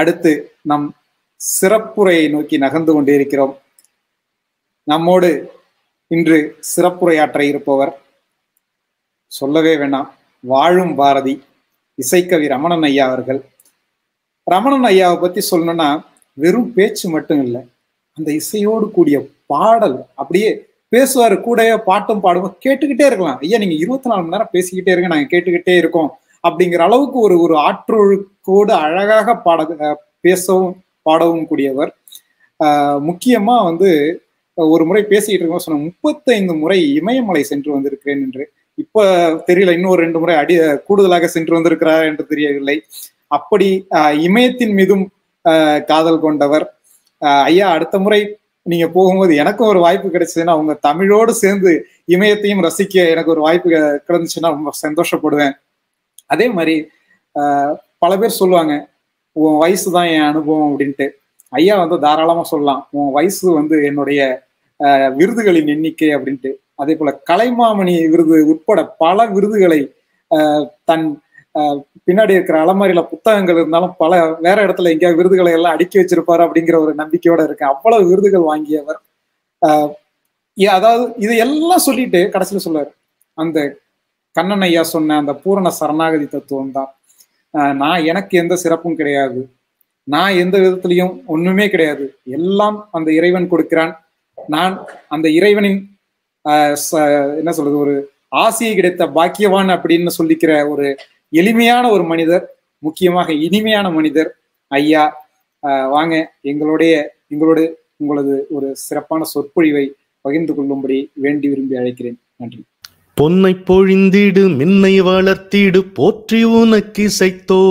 அடுத்து நம் சிறப்புரையை நோக்கி நகர்ந்து கொண்டிருக்கிறோம் நம்மோடு இன்று சிறப்புரையாற்ற இருப்பவர் சொல்லவே வேணாம் வாழும் பாரதி இசைக்கவி ரமணன் ஐயா அவர்கள் ரமணன் ஐயாவை பத்தி சொல்லணும்னா வெறும் பேச்சு மட்டும் இல்லை அந்த இசையோடு கூடிய பாடல் அப்படியே பேசுவார் கூடவே பாட்டும் பாடுவோம் கேட்டுக்கிட்டே இருக்கலாம் ஐயா நீங்க இருபத்தி நாலு மணி நேரம் பேசிக்கிட்டே இருக்க நாங்க கேட்டுக்கிட்டே இருக்கோம் அப்படிங்கிற அளவுக்கு ஒரு ஒரு ஆற்றொழுக்கோடு அழகாக பாட பேசவும் பாடவும் கூடியவர் முக்கியமா வந்து ஒரு முறை பேசிக்கிட்டு இருக்கோம் சொன்ன முப்பத்தைந்து முறை இமயமலை சென்று வந்திருக்கிறேன் என்று இப்ப தெரியல இன்னும் ஒரு ரெண்டு முறை அடி கூடுதலாக சென்று வந்திருக்கிறார் என்று தெரியவில்லை அப்படி இமயத்தின் மீதும் காதல் கொண்டவர் ஐயா அடுத்த முறை நீங்க போகும்போது எனக்கும் ஒரு வாய்ப்பு கிடைச்சதுன்னா அவங்க தமிழோடு சேர்ந்து இமயத்தையும் ரசிக்க எனக்கு ஒரு வாய்ப்பு கிடைச்சுன்னா ரொம்ப சந்தோஷப்படுவேன் அதே மாதிரி பல பேர் சொல்லுவாங்க உன் வயசு தான் என் அனுபவம் அப்படின்ட்டு ஐயா வந்து தாராளமாக சொல்லலாம் உன் வயசு வந்து என்னுடைய விருதுகளின் எண்ணிக்கை அப்படின்ட்டு அதே போல கலைமாமணி விருது உட்பட பல விருதுகளை தன் பின்னாடி இருக்கிற அலமாரியில புத்தகங்கள் இருந்தாலும் பல வேற இடத்துல எங்கேயாவது விருதுகளை எல்லாம் அடுக்கி வச்சிருப்பாரு அப்படிங்கிற ஒரு நம்பிக்கையோட இருக்கு அவ்வளவு விருதுகள் வாங்கியவர் அதாவது இதையெல்லாம் எல்லாம் சொல்லிட்டு கடைசியில சொல்லுவார் அந்த கண்ணன் ஐயா சொன்ன அந்த பூரண சரணாகதி தத்துவம் தான் நான் எனக்கு எந்த சிறப்பும் கிடையாது நான் எந்த விதத்திலையும் ஒண்ணுமே கிடையாது எல்லாம் அந்த இறைவன் கொடுக்கிறான் நான் அந்த இறைவனின் என்ன சொல்றது ஒரு ஆசையை கிடைத்த பாக்கியவான் அப்படின்னு சொல்லிக்கிற ஒரு எளிமையான ஒரு மனிதர் முக்கியமாக இனிமையான மனிதர் ஐயா வாங்க எங்களுடைய எங்களோடு உங்களது ஒரு சிறப்பான சொற்பொழிவை பகிர்ந்து கொள்ளும்படி வேண்டி விரும்பி அழைக்கிறேன் நன்றி பொன்னை பொழிந்திடு மின்னை வளர்த்திடு போற்றி உனக்கு இசைத்தோ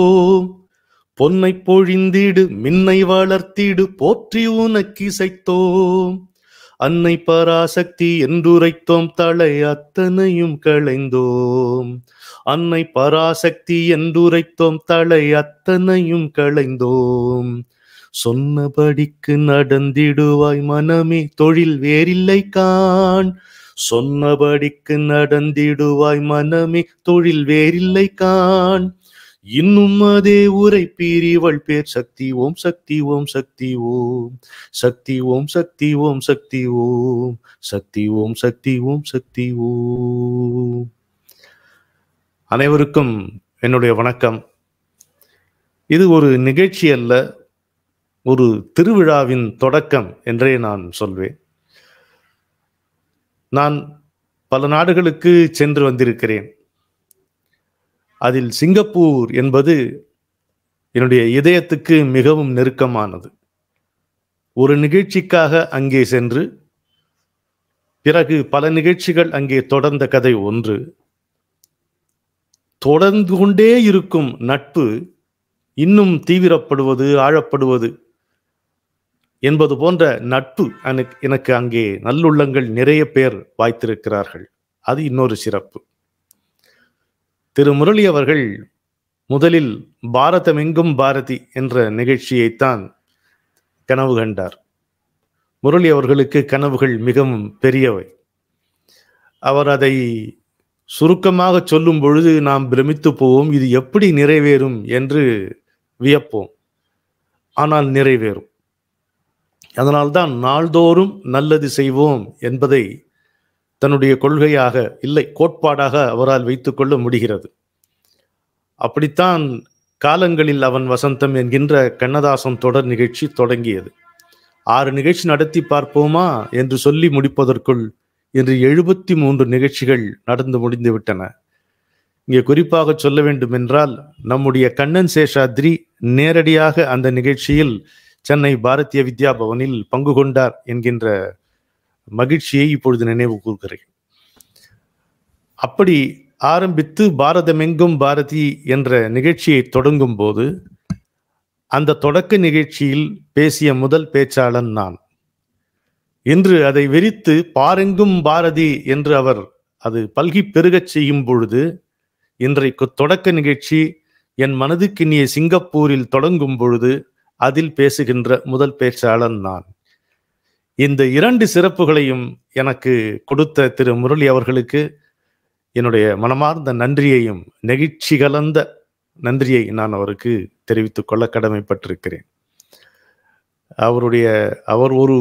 பொன்னை பொழிந்திடு மின்னை வளர்த்திடு போற்றி உனக்கு இசைத்தோ அன்னை பராசக்தி என்றுரைத்தோம் தலை அத்தனையும் களைந்தோம் அன்னை பராசக்தி என்றுரைத்தோம் தலை அத்தனையும் களைந்தோம் சொன்னபடிக்கு நடந்திடுவாய் மனமே தொழில் வேறில்லை கான் சொன்னபடிக்கு நடந்திடுவாய் மனமே தொழில் வேறில்லை கான் இன்னும் அதே உரை பிரிவள் பேர் சக்தி ஓம் சக்தி ஓம் சக்தி ஓம் சக்தி ஓம் சக்தி ஓம் சக்தி ஓம் சக்தி ஓம் சக்தி ஓம் சக்தி ஓம் அனைவருக்கும் என்னுடைய வணக்கம் இது ஒரு நிகழ்ச்சி அல்ல ஒரு திருவிழாவின் தொடக்கம் என்றே நான் சொல்வேன் நான் பல நாடுகளுக்கு சென்று வந்திருக்கிறேன் அதில் சிங்கப்பூர் என்பது என்னுடைய இதயத்துக்கு மிகவும் நெருக்கமானது ஒரு நிகழ்ச்சிக்காக அங்கே சென்று பிறகு பல நிகழ்ச்சிகள் அங்கே தொடர்ந்த கதை ஒன்று தொடர்ந்து கொண்டே இருக்கும் நட்பு இன்னும் தீவிரப்படுவது ஆழப்படுவது என்பது போன்ற நட்பு எனக்கு அங்கே நல்லுள்ளங்கள் நிறைய பேர் வாய்த்திருக்கிறார்கள் அது இன்னொரு சிறப்பு திரு முரளி அவர்கள் முதலில் பாரதமெங்கும் பாரதி என்ற நிகழ்ச்சியைத்தான் கனவு கண்டார் முரளி அவர்களுக்கு கனவுகள் மிகவும் பெரியவை அவர் அதை சுருக்கமாக சொல்லும் பொழுது நாம் பிரமித்து போவோம் இது எப்படி நிறைவேறும் என்று வியப்போம் ஆனால் நிறைவேறும் அதனால்தான் நாள்தோறும் நல்லது செய்வோம் என்பதை தன்னுடைய கொள்கையாக இல்லை கோட்பாடாக அவரால் வைத்துக்கொள்ள முடிகிறது அப்படித்தான் காலங்களில் அவன் வசந்தம் என்கின்ற கண்ணதாசன் தொடர் நிகழ்ச்சி தொடங்கியது ஆறு நிகழ்ச்சி நடத்தி பார்ப்போமா என்று சொல்லி முடிப்பதற்குள் இன்று எழுபத்தி மூன்று நிகழ்ச்சிகள் நடந்து முடிந்துவிட்டன இங்கே குறிப்பாக சொல்ல வேண்டும் என்றால் நம்முடைய கண்ணன் சேஷாத்ரி நேரடியாக அந்த நிகழ்ச்சியில் சென்னை பாரதிய வித்யா பவனில் பங்கு கொண்டார் என்கின்ற மகிழ்ச்சியை இப்பொழுது நினைவு கூறுகிறேன் அப்படி ஆரம்பித்து பாரதமெங்கும் பாரதி என்ற நிகழ்ச்சியை தொடங்கும் போது அந்த தொடக்க நிகழ்ச்சியில் பேசிய முதல் பேச்சாளன் நான் இன்று அதை விரித்து பாரெங்கும் பாரதி என்று அவர் அது பல்கி பெருகச் செய்யும் பொழுது இன்றைக்கு தொடக்க நிகழ்ச்சி என் மனதுக்கு இனிய சிங்கப்பூரில் தொடங்கும் பொழுது அதில் பேசுகின்ற முதல் பேச்சாளன் நான் இந்த இரண்டு சிறப்புகளையும் எனக்கு கொடுத்த திரு முரளி அவர்களுக்கு என்னுடைய மனமார்ந்த நன்றியையும் நெகிழ்ச்சி கலந்த நன்றியை நான் அவருக்கு தெரிவித்துக் கொள்ள கடமைப்பட்டிருக்கிறேன் அவருடைய அவர் ஒரு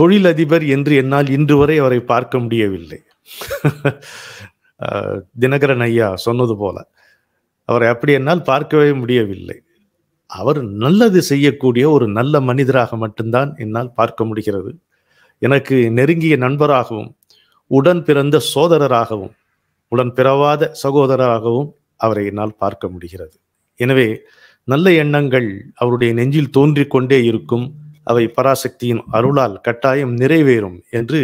தொழிலதிபர் என்று என்னால் இன்று வரை அவரை பார்க்க முடியவில்லை தினகரன் ஐயா சொன்னது போல அவரை அப்படி என்னால் பார்க்கவே முடியவில்லை அவர் நல்லது செய்யக்கூடிய ஒரு நல்ல மனிதராக மட்டும்தான் என்னால் பார்க்க முடிகிறது எனக்கு நெருங்கிய நண்பராகவும் உடன் பிறந்த சோதரராகவும் உடன் பிறவாத சகோதரராகவும் அவரை என்னால் பார்க்க முடிகிறது எனவே நல்ல எண்ணங்கள் அவருடைய நெஞ்சில் தோன்றிக் கொண்டே இருக்கும் அவை பராசக்தியின் அருளால் கட்டாயம் நிறைவேறும் என்று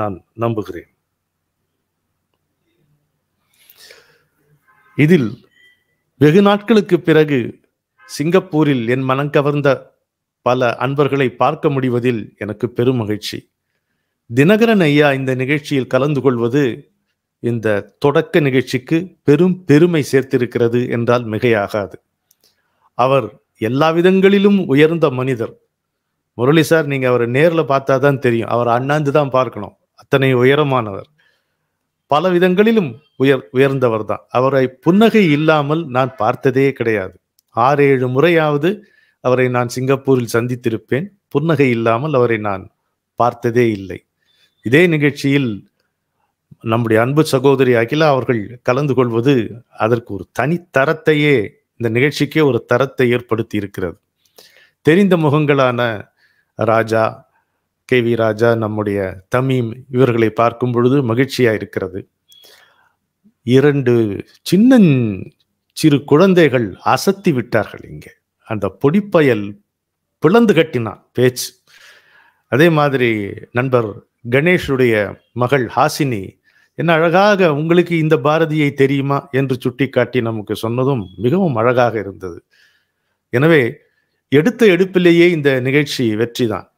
நான் நம்புகிறேன் இதில் வெகு நாட்களுக்கு பிறகு சிங்கப்பூரில் என் மனம் கவர்ந்த பல அன்பர்களை பார்க்க முடிவதில் எனக்கு பெரும் மகிழ்ச்சி தினகரன் ஐயா இந்த நிகழ்ச்சியில் கலந்து கொள்வது இந்த தொடக்க நிகழ்ச்சிக்கு பெரும் பெருமை சேர்த்திருக்கிறது என்றால் மிகையாகாது அவர் எல்லா விதங்களிலும் உயர்ந்த மனிதர் முரளி சார் நீங்கள் அவரை நேரில் பார்த்தா தான் தெரியும் அவர் அண்ணாந்து தான் பார்க்கணும் அத்தனை உயரமானவர் பல விதங்களிலும் உயர் உயர்ந்தவர் தான் அவரை புன்னகை இல்லாமல் நான் பார்த்ததே கிடையாது ஆறு ஏழு முறையாவது அவரை நான் சிங்கப்பூரில் சந்தித்திருப்பேன் புன்னகை இல்லாமல் அவரை நான் பார்த்ததே இல்லை இதே நிகழ்ச்சியில் நம்முடைய அன்பு சகோதரி அகிலா அவர்கள் கலந்து கொள்வது அதற்கு ஒரு தனித்தரத்தையே இந்த நிகழ்ச்சிக்கே ஒரு தரத்தை ஏற்படுத்தி இருக்கிறது தெரிந்த முகங்களான ராஜா கே வி ராஜா நம்முடைய தமீம் இவர்களை பார்க்கும் பொழுது மகிழ்ச்சியாக இருக்கிறது இரண்டு சின்ன சிறு குழந்தைகள் அசத்தி விட்டார்கள் இங்கே அந்த பொடிப்பயல் பிளந்து கட்டினான் பேச்சு அதே மாதிரி நண்பர் கணேஷுடைய மகள் ஹாசினி என்ன அழகாக உங்களுக்கு இந்த பாரதியை தெரியுமா என்று சுட்டி காட்டி நமக்கு சொன்னதும் மிகவும் அழகாக இருந்தது எனவே எடுத்த எடுப்பிலேயே இந்த நிகழ்ச்சி வெற்றிதான்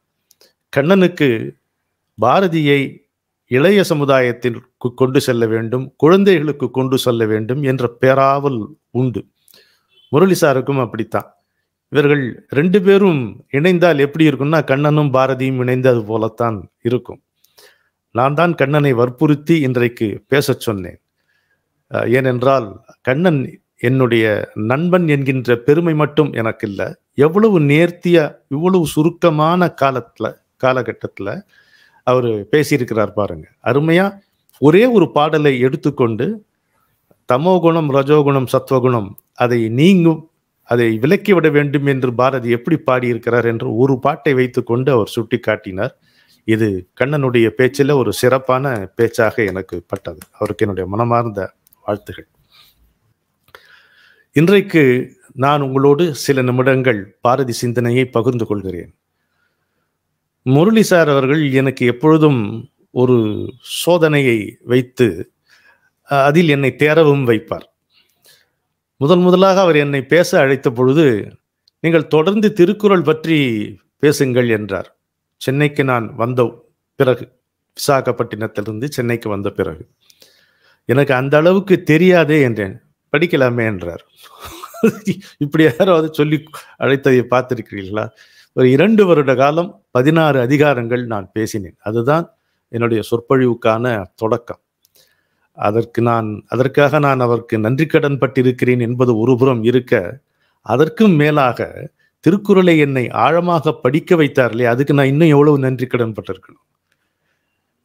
கண்ணனுக்கு பாரதியை இளைய சமுதாயத்திற்கு கொண்டு செல்ல வேண்டும் குழந்தைகளுக்கு கொண்டு செல்ல வேண்டும் என்ற பேராவல் உண்டு முரளி சாருக்கும் அப்படித்தான் இவர்கள் ரெண்டு பேரும் இணைந்தால் எப்படி இருக்கும்னா கண்ணனும் பாரதியும் இணைந்து அது போலத்தான் இருக்கும் நான் தான் கண்ணனை வற்புறுத்தி இன்றைக்கு பேசச் சொன்னேன் ஏனென்றால் கண்ணன் என்னுடைய நண்பன் என்கின்ற பெருமை மட்டும் எனக்கு இல்லை எவ்வளவு நேர்த்தியா இவ்வளவு சுருக்கமான காலத்துல காலகட்டத்துல அவர் பேசியிருக்கிறார் பாருங்க அருமையா ஒரே ஒரு பாடலை எடுத்துக்கொண்டு தமோகுணம் ரஜோகுணம் சத்வகுணம் அதை நீங்கும் அதை விலக்கிவிட வேண்டும் என்று பாரதி எப்படி பாடியிருக்கிறார் என்று ஒரு பாட்டை வைத்துக்கொண்டு அவர் சுட்டி காட்டினார் இது கண்ணனுடைய பேச்சில் ஒரு சிறப்பான பேச்சாக எனக்கு பட்டது அவருக்கு என்னுடைய மனமார்ந்த வாழ்த்துகள் இன்றைக்கு நான் உங்களோடு சில நிமிடங்கள் பாரதி சிந்தனையை பகிர்ந்து கொள்கிறேன் முரளி சார் அவர்கள் எனக்கு எப்பொழுதும் ஒரு சோதனையை வைத்து அதில் என்னை தேரவும் வைப்பார் முதன் முதலாக அவர் என்னை பேச அழைத்த பொழுது நீங்கள் தொடர்ந்து திருக்குறள் பற்றி பேசுங்கள் என்றார் சென்னைக்கு நான் வந்த பிறகு விசாகப்பட்டினத்திலிருந்து சென்னைக்கு வந்த பிறகு எனக்கு அந்த அளவுக்கு தெரியாதே என்றேன் படிக்கலாமே என்றார் இப்படி யாராவது சொல்லி அழைத்ததை பார்த்திருக்கிறீர்களா ஒரு இரண்டு வருட காலம் பதினாறு அதிகாரங்கள் நான் பேசினேன் அதுதான் என்னுடைய சொற்பொழிவுக்கான தொடக்கம் அதற்கு நான் அதற்காக நான் அவருக்கு நன்றி கடன் பட்டிருக்கிறேன் என்பது ஒருபுறம் இருக்க அதற்கும் மேலாக திருக்குறளை என்னை ஆழமாக படிக்க வைத்தார்களே அதுக்கு நான் இன்னும் எவ்வளவு நன்றி கடன் பட்டிருக்கணும்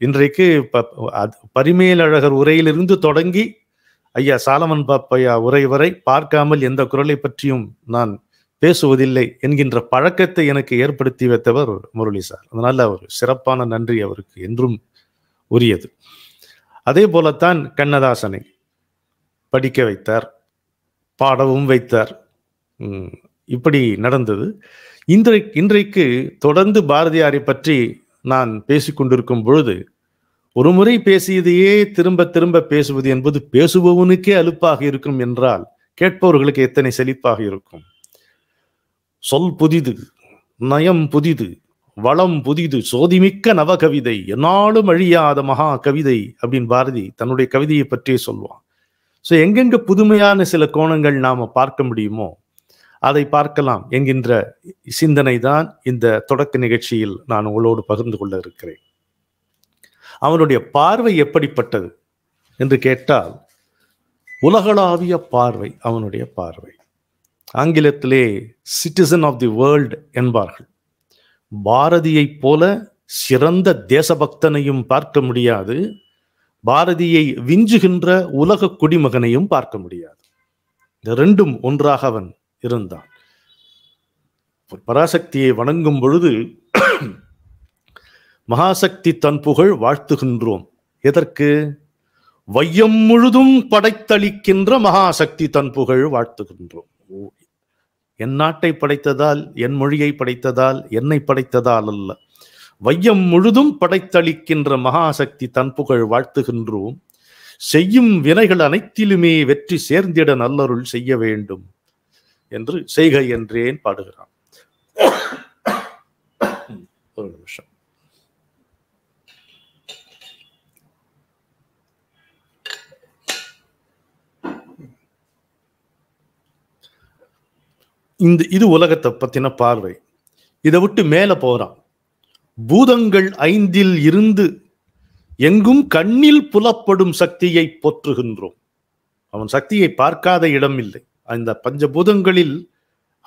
இன்றைக்கு பரிமேலழகர் உரையிலிருந்து தொடங்கி ஐயா சாலமன் பாப்பையா உரை வரை பார்க்காமல் எந்த குரலை பற்றியும் நான் பேசுவதில்லை என்கின்ற பழக்கத்தை எனக்கு ஏற்படுத்தி வைத்தவர் முரளி சார் அதனால ஒரு சிறப்பான நன்றி அவருக்கு என்றும் உரியது அதே போலத்தான் கண்ணதாசனை படிக்க வைத்தார் பாடவும் வைத்தார் இப்படி நடந்தது இன்றை இன்றைக்கு தொடர்ந்து பாரதியாரை பற்றி நான் பேசிக்கொண்டிருக்கும் பொழுது ஒரு முறை பேசியதையே திரும்ப திரும்ப பேசுவது என்பது பேசுபவனுக்கே அலுப்பாக இருக்கும் என்றால் கேட்பவர்களுக்கு எத்தனை செழிப்பாக இருக்கும் சொல் புதிது நயம் புதிது வளம் புதிது சோதிமிக்க நவகவிதை என்னாலும் அழியாத மகா கவிதை அப்படின்னு பாரதி தன்னுடைய கவிதையை பற்றியே சொல்லுவான் ஸோ எங்கெங்க புதுமையான சில கோணங்கள் நாம் பார்க்க முடியுமோ அதை பார்க்கலாம் என்கின்ற சிந்தனை தான் இந்த தொடக்க நிகழ்ச்சியில் நான் உங்களோடு பகிர்ந்து கொள்ள இருக்கிறேன் அவனுடைய பார்வை எப்படிப்பட்டது என்று கேட்டால் உலகளாவிய பார்வை அவனுடைய பார்வை ஆங்கிலத்திலே சிட்டிசன் ஆஃப் தி வேர்ல்ட் என்பார்கள் பாரதியைப் போல சிறந்த தேசபக்தனையும் பார்க்க முடியாது பாரதியை விஞ்சுகின்ற உலக குடிமகனையும் பார்க்க முடியாது இந்த ரெண்டும் ஒன்றாக அவன் இருந்தான் பராசக்தியை வணங்கும் பொழுது மகாசக்தி தன் புகழ் வாழ்த்துகின்றோம் எதற்கு வையம் முழுதும் படைத்தளிக்கின்ற மகாசக்தி தன் புகழ் வாழ்த்துகின்றோம் என் நாட்டை படைத்ததால் என் மொழியை படைத்ததால் என்னை படைத்ததால் அல்ல வையம் முழுதும் படைத்தளிக்கின்ற மகாசக்தி தன் புகழ் வாழ்த்துகின்றோம் செய்யும் வினைகள் அனைத்திலுமே வெற்றி சேர்ந்திட நல்லருள் செய்ய வேண்டும் என்று செய்க என்றேன் பாடுகிறான் ஒரு நிமிஷம் இந்த இது உலகத்தை பத்தின பார்வை இதை விட்டு மேல போறான் பூதங்கள் ஐந்தில் இருந்து எங்கும் கண்ணில் புலப்படும் சக்தியை போற்றுகின்றோம் அவன் சக்தியை பார்க்காத இடம் இல்லை அந்த பஞ்சபூதங்களில்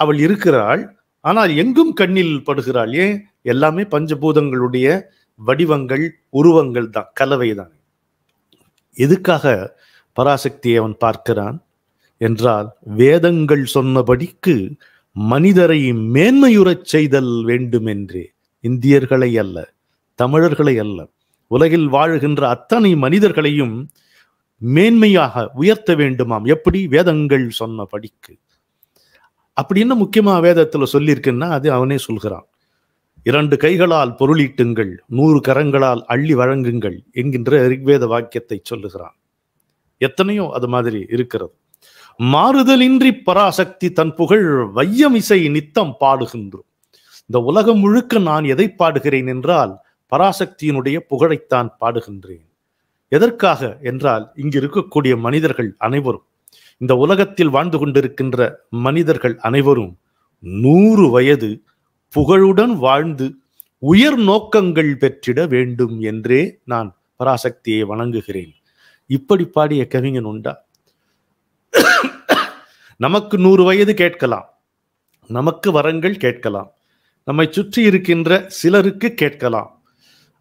அவள் இருக்கிறாள் ஆனால் எங்கும் கண்ணில் படுகிறாள் ஏன் எல்லாமே பஞ்சபூதங்களுடைய வடிவங்கள் உருவங்கள் தான் கலவை தான் எதுக்காக பராசக்தியை அவன் பார்க்கிறான் என்றால் வேதங்கள் சொன்னபடிக்கு மனிதரை மேன்மையுறச் செய்தல் வேண்டுமென்றே இந்தியர்களை அல்ல தமிழர்களை அல்ல உலகில் வாழுகின்ற அத்தனை மனிதர்களையும் மேன்மையாக உயர்த்த வேண்டுமாம் எப்படி வேதங்கள் சொன்ன படிக்கு அப்படி என்ன முக்கியமா வேதத்துல சொல்லியிருக்குன்னா அது அவனே சொல்கிறான் இரண்டு கைகளால் பொருளீட்டுங்கள் நூறு கரங்களால் அள்ளி வழங்குங்கள் என்கின்ற ரிக்வேத வாக்கியத்தை சொல்லுகிறான் எத்தனையோ அது மாதிரி இருக்கிறது மாறுதலின்றி பராசக்தி தன் புகழ் வையம் இசை நித்தம் பாடுகின்றோம் இந்த உலகம் முழுக்க நான் எதை பாடுகிறேன் என்றால் பராசக்தியினுடைய புகழைத்தான் பாடுகின்றேன் எதற்காக என்றால் இங்கு இருக்கக்கூடிய மனிதர்கள் அனைவரும் இந்த உலகத்தில் வாழ்ந்து கொண்டிருக்கின்ற மனிதர்கள் அனைவரும் நூறு வயது புகழுடன் வாழ்ந்து உயர் நோக்கங்கள் பெற்றிட வேண்டும் என்றே நான் பராசக்தியை வணங்குகிறேன் இப்படி பாடிய கவிஞன் உண்டா நமக்கு நூறு வயது கேட்கலாம் நமக்கு வரங்கள் கேட்கலாம் நம்மை சுற்றி இருக்கின்ற சிலருக்கு கேட்கலாம்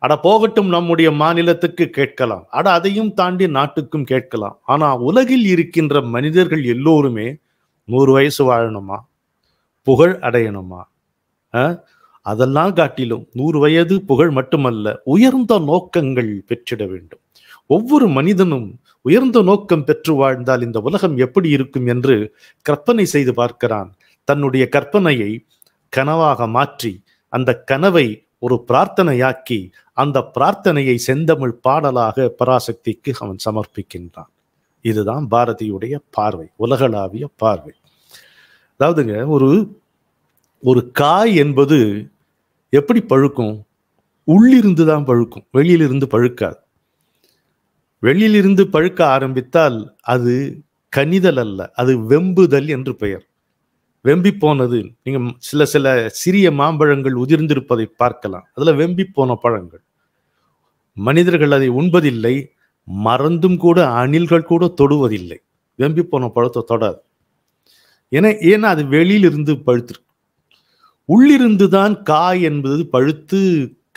அட போகட்டும் நம்முடைய மாநிலத்துக்கு கேட்கலாம் அட அதையும் தாண்டி நாட்டுக்கும் கேட்கலாம் ஆனா உலகில் இருக்கின்ற மனிதர்கள் எல்லோருமே நூறு வயசு வாழணுமா புகழ் அடையணுமா அதெல்லாம் காட்டிலும் நூறு வயது புகழ் மட்டுமல்ல உயர்ந்த நோக்கங்கள் பெற்றிட வேண்டும் ஒவ்வொரு மனிதனும் உயர்ந்த நோக்கம் பெற்று வாழ்ந்தால் இந்த உலகம் எப்படி இருக்கும் என்று கற்பனை செய்து பார்க்கிறான் தன்னுடைய கற்பனையை கனவாக மாற்றி அந்த கனவை ஒரு பிரார்த்தனையாக்கி அந்த பிரார்த்தனையை செந்தமிழ் பாடலாக பராசக்திக்கு அவன் சமர்ப்பிக்கின்றான் இதுதான் பாரதியுடைய பார்வை உலகளாவிய பார்வை அதாவதுங்க ஒரு ஒரு காய் என்பது எப்படி பழுக்கும் உள்ளிருந்து தான் பழுக்கும் வெளியிலிருந்து பழுக்காது வெளியிலிருந்து பழுக்க ஆரம்பித்தால் அது கனிதல் அல்ல அது வெம்புதல் என்று பெயர் வெம்பி போனது நீங்க சில சில சிறிய மாம்பழங்கள் உதிர்ந்திருப்பதை பார்க்கலாம் அதுல வெம்பி போன பழங்கள் மனிதர்கள் அதை உண்பதில்லை மறந்தும் கூட அணில்கள் கூட தொடுவதில்லை வெம்பி போன பழத்தை தொடாது ஏன்னா ஏன்னா அது வெளியிலிருந்து பழுத்திருக்கு உள்ளிருந்து தான் காய் என்பது பழுத்து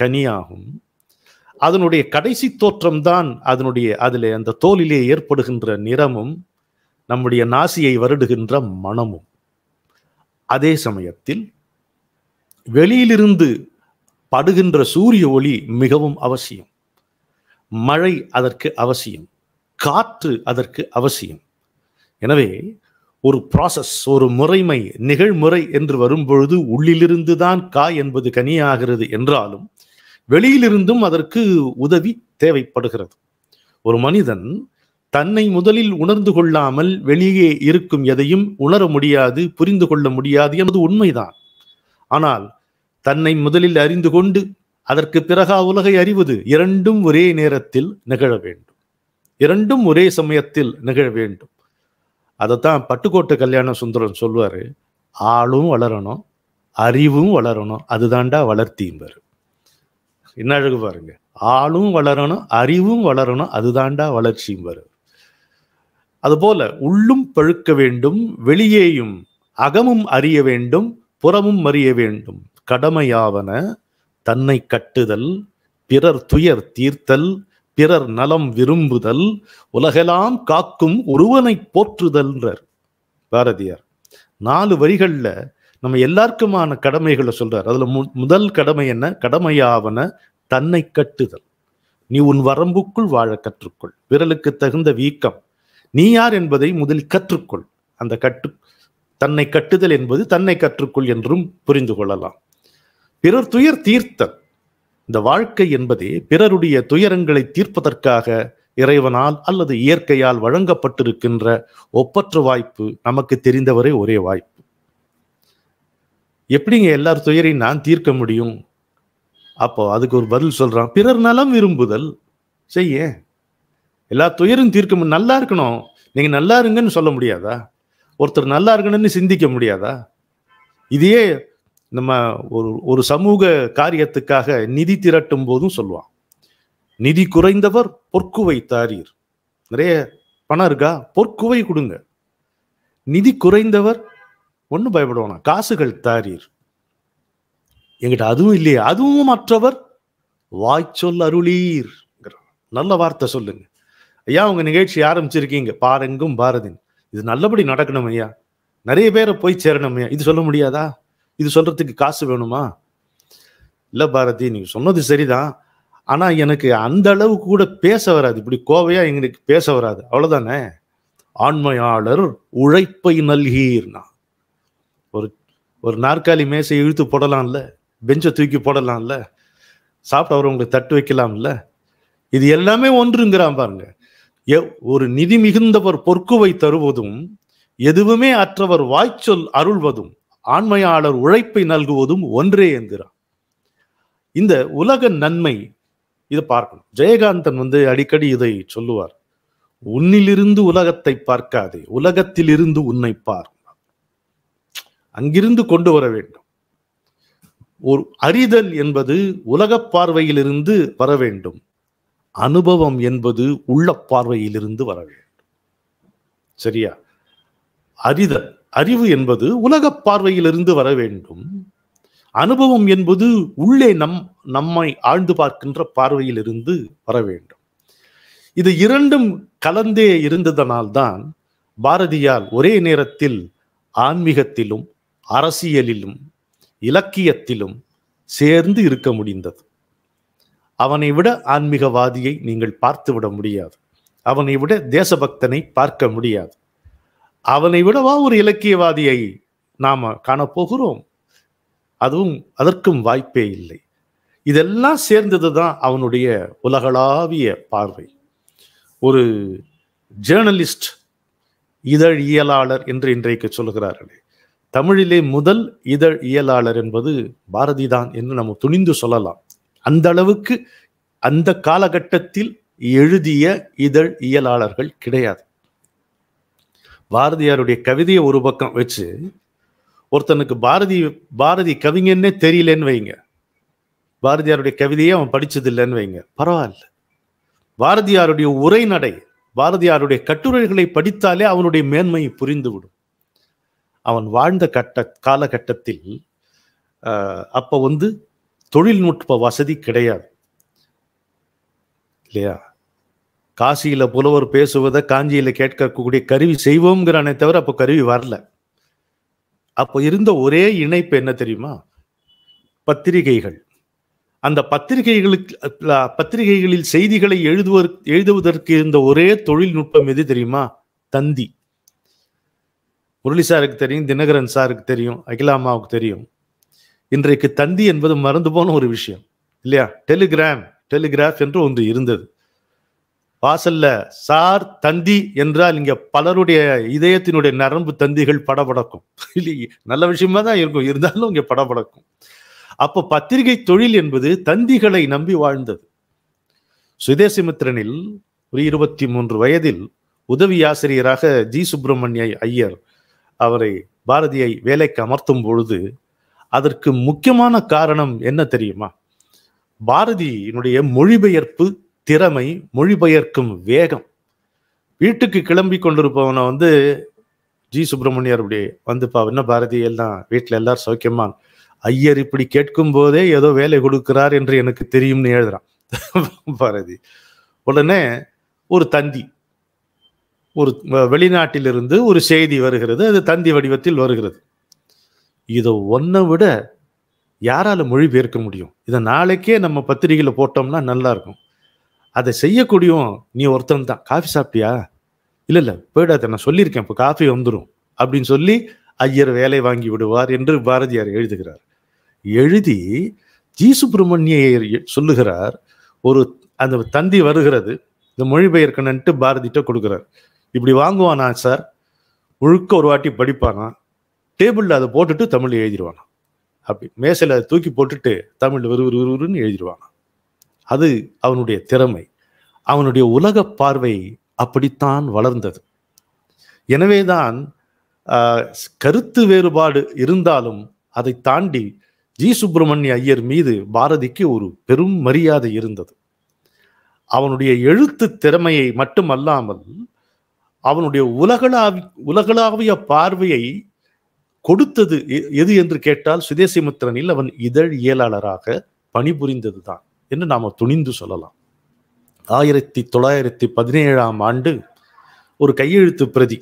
கனியாகும் அதனுடைய கடைசி தோற்றம்தான் அதனுடைய அதில் அந்த தோலிலே ஏற்படுகின்ற நிறமும் நம்முடைய நாசியை வருடுகின்ற மனமும் அதே சமயத்தில் வெளியிலிருந்து படுகின்ற சூரிய ஒளி மிகவும் அவசியம் மழை அதற்கு அவசியம் காற்று அதற்கு அவசியம் எனவே ஒரு ப்ராசஸ் ஒரு முறைமை நிகழ்முறை என்று வரும்பொழுது உள்ளிலிருந்து தான் கா என்பது கனியாகிறது என்றாலும் வெளியிலிருந்தும் அதற்கு உதவி தேவைப்படுகிறது ஒரு மனிதன் தன்னை முதலில் உணர்ந்து கொள்ளாமல் வெளியே இருக்கும் எதையும் உணர முடியாது புரிந்து கொள்ள முடியாது என்பது உண்மைதான் ஆனால் தன்னை முதலில் அறிந்து கொண்டு அதற்கு பிறகா உலகை அறிவது இரண்டும் ஒரே நேரத்தில் நிகழ வேண்டும் இரண்டும் ஒரே சமயத்தில் நிகழ வேண்டும் அதைத்தான் பட்டுக்கோட்டை கல்யாண சுந்தரம் சொல்வாரு ஆளும் வளரணும் அறிவும் வளரணும் அதுதான்டா வளர்த்தியும்பாரு என்ன அழகு பாருங்க ஆளும் வளரணும் அறிவும் வளரணும் அதுதாண்டா வளர்ச்சியும் வரும் அதுபோல உள்ளும் பழுக்க வேண்டும் வெளியேயும் அகமும் அறிய வேண்டும் புறமும் அறிய வேண்டும் கடமையாவன தன்னை கட்டுதல் பிறர் துயர் தீர்த்தல் பிறர் நலம் விரும்புதல் உலகெல்லாம் காக்கும் ஒருவனை போற்றுதல்ன்றார் பாரதியார் நாலு வரிகள்ல நம்ம எல்லாருக்குமான கடமைகளை சொல்றார் அதுல மு முதல் கடமை என்ன கடமையாவன தன்னை கட்டுதல் நீ உன் வரம்புக்குள் வாழ கற்றுக்கொள் விரலுக்கு தகுந்த வீக்கம் நீ யார் என்பதை முதலில் கற்றுக்கொள் அந்த கட்டு தன்னை கட்டுதல் என்பது தன்னை கற்றுக்கொள் என்றும் புரிந்து கொள்ளலாம் பிறர் துயர் தீர்த்தல் இந்த வாழ்க்கை என்பதே பிறருடைய துயரங்களை தீர்ப்பதற்காக இறைவனால் அல்லது இயற்கையால் வழங்கப்பட்டிருக்கின்ற ஒப்பற்ற வாய்ப்பு நமக்கு தெரிந்தவரே ஒரே வாய்ப்பு எப்படிங்க எல்லார் துயரையும் நான் தீர்க்க முடியும் அப்போ அதுக்கு ஒரு பதில் சொல்றான் பிறர் நலம் விரும்புதல் செய்ய எல்லா துயரும் தீர்க்க நல்லா இருக்கணும் நீங்க நல்லா இருங்கன்னு சொல்ல முடியாதா ஒருத்தர் நல்லா இருக்கணும்னு சிந்திக்க முடியாதா இதையே நம்ம ஒரு ஒரு சமூக காரியத்துக்காக நிதி திரட்டும் போதும் சொல்லுவான் நிதி குறைந்தவர் பொற்குவை தாரீர் நிறைய பணம் இருக்கா பொற்குவை கொடுங்க நிதி குறைந்தவர் ஒன்றும் பயப்படுவோம் காசுகள் தாரீர் எங்கிட்ட அதுவும் இல்லையே அதுவும் மற்றவர் வாய் சொல் அருளீர் நல்ல வார்த்தை சொல்லுங்க ஐயா உங்க நிகழ்ச்சி ஆரம்பிச்சிருக்கீங்க பாருங்கும் பாரதின் இது நல்லபடி நடக்கணும் ஐயா நிறைய பேரை போய் சேரணும் ஐயா இது சொல்ல முடியாதா இது சொல்றதுக்கு காசு வேணுமா இல்லை பாரதி நீங்க சொன்னது சரிதான் ஆனா எனக்கு அந்த அளவு கூட பேச வராது இப்படி கோவையா எங்களுக்கு பேச வராது அவ்வளவுதானே ஆண்மையாளர் உழைப்பை நல்கீர்னா ஒரு ஒரு நாற்காலி மேசை இழுத்து போடலாம்ல பெஞ்சை தூக்கி போடலாம்ல சாப்பிட்டு அவர் உங்களுக்கு தட்டு வைக்கலாம்ல இது எல்லாமே ஒன்றுங்கிறான் பாருங்க ஒரு நிதி மிகுந்தவர் பொற்குவை தருவதும் எதுவுமே அற்றவர் வாய்ச்சொல் அருள்வதும் ஆண்மையாளர் உழைப்பை நல்குவதும் ஒன்றே என்கிறான் இந்த உலக நன்மை இதை பார்க்கணும் ஜெயகாந்தன் வந்து அடிக்கடி இதை சொல்லுவார் உன்னிலிருந்து உலகத்தை பார்க்காதே உலகத்திலிருந்து உன்னை பார் அங்கிருந்து கொண்டு வர வேண்டும் ஒரு அறிதல் என்பது உலக பார்வையிலிருந்து வர வேண்டும் அனுபவம் என்பது உள்ள பார்வையிலிருந்து வர வேண்டும் சரியா அறிதல் அறிவு என்பது உலக பார்வையிலிருந்து வர வேண்டும் அனுபவம் என்பது உள்ளே நம் நம்மை ஆழ்ந்து பார்க்கின்ற பார்வையிலிருந்து வர வேண்டும் இது இரண்டும் கலந்தே இருந்ததனால்தான் பாரதியார் ஒரே நேரத்தில் ஆன்மீகத்திலும் அரசியலிலும் இலக்கியத்திலும் சேர்ந்து இருக்க முடிந்தது அவனை விட ஆன்மீகவாதியை நீங்கள் பார்த்துவிட முடியாது அவனை விட தேசபக்தனை பார்க்க முடியாது அவனை விடவா ஒரு இலக்கியவாதியை நாம் காணப்போகிறோம் அதுவும் அதற்கும் வாய்ப்பே இல்லை இதெல்லாம் சேர்ந்தது தான் அவனுடைய உலகளாவிய பார்வை ஒரு ஜேர்னலிஸ்ட் இதழியலாளர் என்று இன்றைக்கு சொல்கிறார்களே தமிழிலே முதல் இதழ் இயலாளர் என்பது பாரதிதான் என்று நம்ம துணிந்து சொல்லலாம் அந்த அளவுக்கு அந்த காலகட்டத்தில் எழுதிய இதழ் இயலாளர்கள் கிடையாது பாரதியாருடைய கவிதையை ஒரு பக்கம் வச்சு ஒருத்தனுக்கு பாரதி பாரதி கவிஞன்னே தெரியலன்னு வைங்க பாரதியாருடைய கவிதையே அவன் படிச்சது இல்லைன்னு வைங்க பரவாயில்ல பாரதியாருடைய உரைநடை பாரதியாருடைய கட்டுரைகளை படித்தாலே அவனுடைய மேன்மையை புரிந்துவிடும் அவன் வாழ்ந்த கட்ட காலகட்டத்தில் அப்போ வந்து தொழில்நுட்ப வசதி கிடையாது இல்லையா காசியில் புலவர் பேசுவதை காஞ்சியில் கேட்கக்கூடிய கருவி செய்வோங்கிறானே தவிர அப்போ கருவி வரல அப்போ இருந்த ஒரே இணைப்பு என்ன தெரியுமா பத்திரிகைகள் அந்த பத்திரிகைகளுக்கு பத்திரிகைகளில் செய்திகளை எழுதுவ எழுதுவதற்கு இருந்த ஒரே தொழில்நுட்பம் எது தெரியுமா தந்தி முரளி சாருக்கு தெரியும் தினகரன் சாருக்கு தெரியும் அகிலாமாவுக்கு தெரியும் இன்றைக்கு தந்தி என்பது மறந்து போன ஒரு விஷயம் இல்லையா டெலிகிராம் டெலிகிராஃப் என்று ஒன்று இருந்தது வாசல்ல சார் தந்தி என்றால் இங்க பலருடைய இதயத்தினுடைய நரம்பு தந்திகள் படபடக்கும் நல்ல விஷயமா தான் இருக்கும் இருந்தாலும் இங்க படபடக்கும் அப்போ பத்திரிகை தொழில் என்பது தந்திகளை நம்பி வாழ்ந்தது சுதேசிமித்ரனில் ஒரு இருபத்தி மூன்று வயதில் உதவி ஆசிரியராக ஜி சுப்பிரமணிய ஐயர் அவரை பாரதியை வேலைக்கு அமர்த்தும் பொழுது அதற்கு முக்கியமான காரணம் என்ன தெரியுமா பாரதியினுடைய மொழிபெயர்ப்பு திறமை மொழிபெயர்க்கும் வேகம் வீட்டுக்கு கிளம்பி கொண்டிருப்பவனை வந்து ஜி சுப்பிரமணியர் அப்படி வந்துப்பா என்ன பாரதி எல்லாம் வீட்டில் எல்லாரும் சௌக்கியமான் ஐயர் இப்படி கேட்கும் போதே ஏதோ வேலை கொடுக்கிறார் என்று எனக்கு தெரியும்னு எழுதுறான் பாரதி உடனே ஒரு தந்தி ஒரு வெளிநாட்டிலிருந்து ஒரு செய்தி வருகிறது அது தந்தி வடிவத்தில் வருகிறது இதை ஒன்றை விட யாரால் மொழிபெயர்க்க முடியும் இதை நாளைக்கே நம்ம பத்திரிகையில் போட்டோம்னா நல்லா இருக்கும் அதை செய்யக்கூடியவும் நீ ஒருத்தன் தான் காஃபி சாப்பிட்டியா இல்லை இல்லை போயிடாத நான் சொல்லியிருக்கேன் இப்போ காஃபி வந்துடும் அப்படின்னு சொல்லி ஐயர் வேலை வாங்கி விடுவார் என்று பாரதியார் எழுதுகிறார் எழுதி ஜி சுப்பிரமணியர் சொல்லுகிறார் ஒரு அந்த தந்தி வருகிறது இந்த மொழிபெயர்க்கணுன்ட்டு பாரதிட்ட கொடுக்குறார் இப்படி வாங்குவானா சார் முழுக்க ஒரு வாட்டி படிப்பானா டேபிளில் அதை போட்டுட்டு தமிழ் எழுதிடுவானா அப்படி மேசையில் அதை தூக்கி போட்டுட்டு தமிழ் விறு விறுவிறுன்னு எழுதிடுவானா அது அவனுடைய திறமை அவனுடைய உலக பார்வை அப்படித்தான் வளர்ந்தது எனவேதான் கருத்து வேறுபாடு இருந்தாலும் அதை தாண்டி ஜி சுப்பிரமணிய ஐயர் மீது பாரதிக்கு ஒரு பெரும் மரியாதை இருந்தது அவனுடைய எழுத்து திறமையை மட்டுமல்லாமல் அவனுடைய உலகளாவி உலகளாவிய பார்வையை கொடுத்தது எது என்று கேட்டால் சுதேசி மித்திரனில் அவன் இதழியலாளராக இயலாளராக பணிபுரிந்ததுதான் என்று நாம் துணிந்து சொல்லலாம் ஆயிரத்தி தொள்ளாயிரத்தி பதினேழாம் ஆண்டு ஒரு கையெழுத்து பிரதி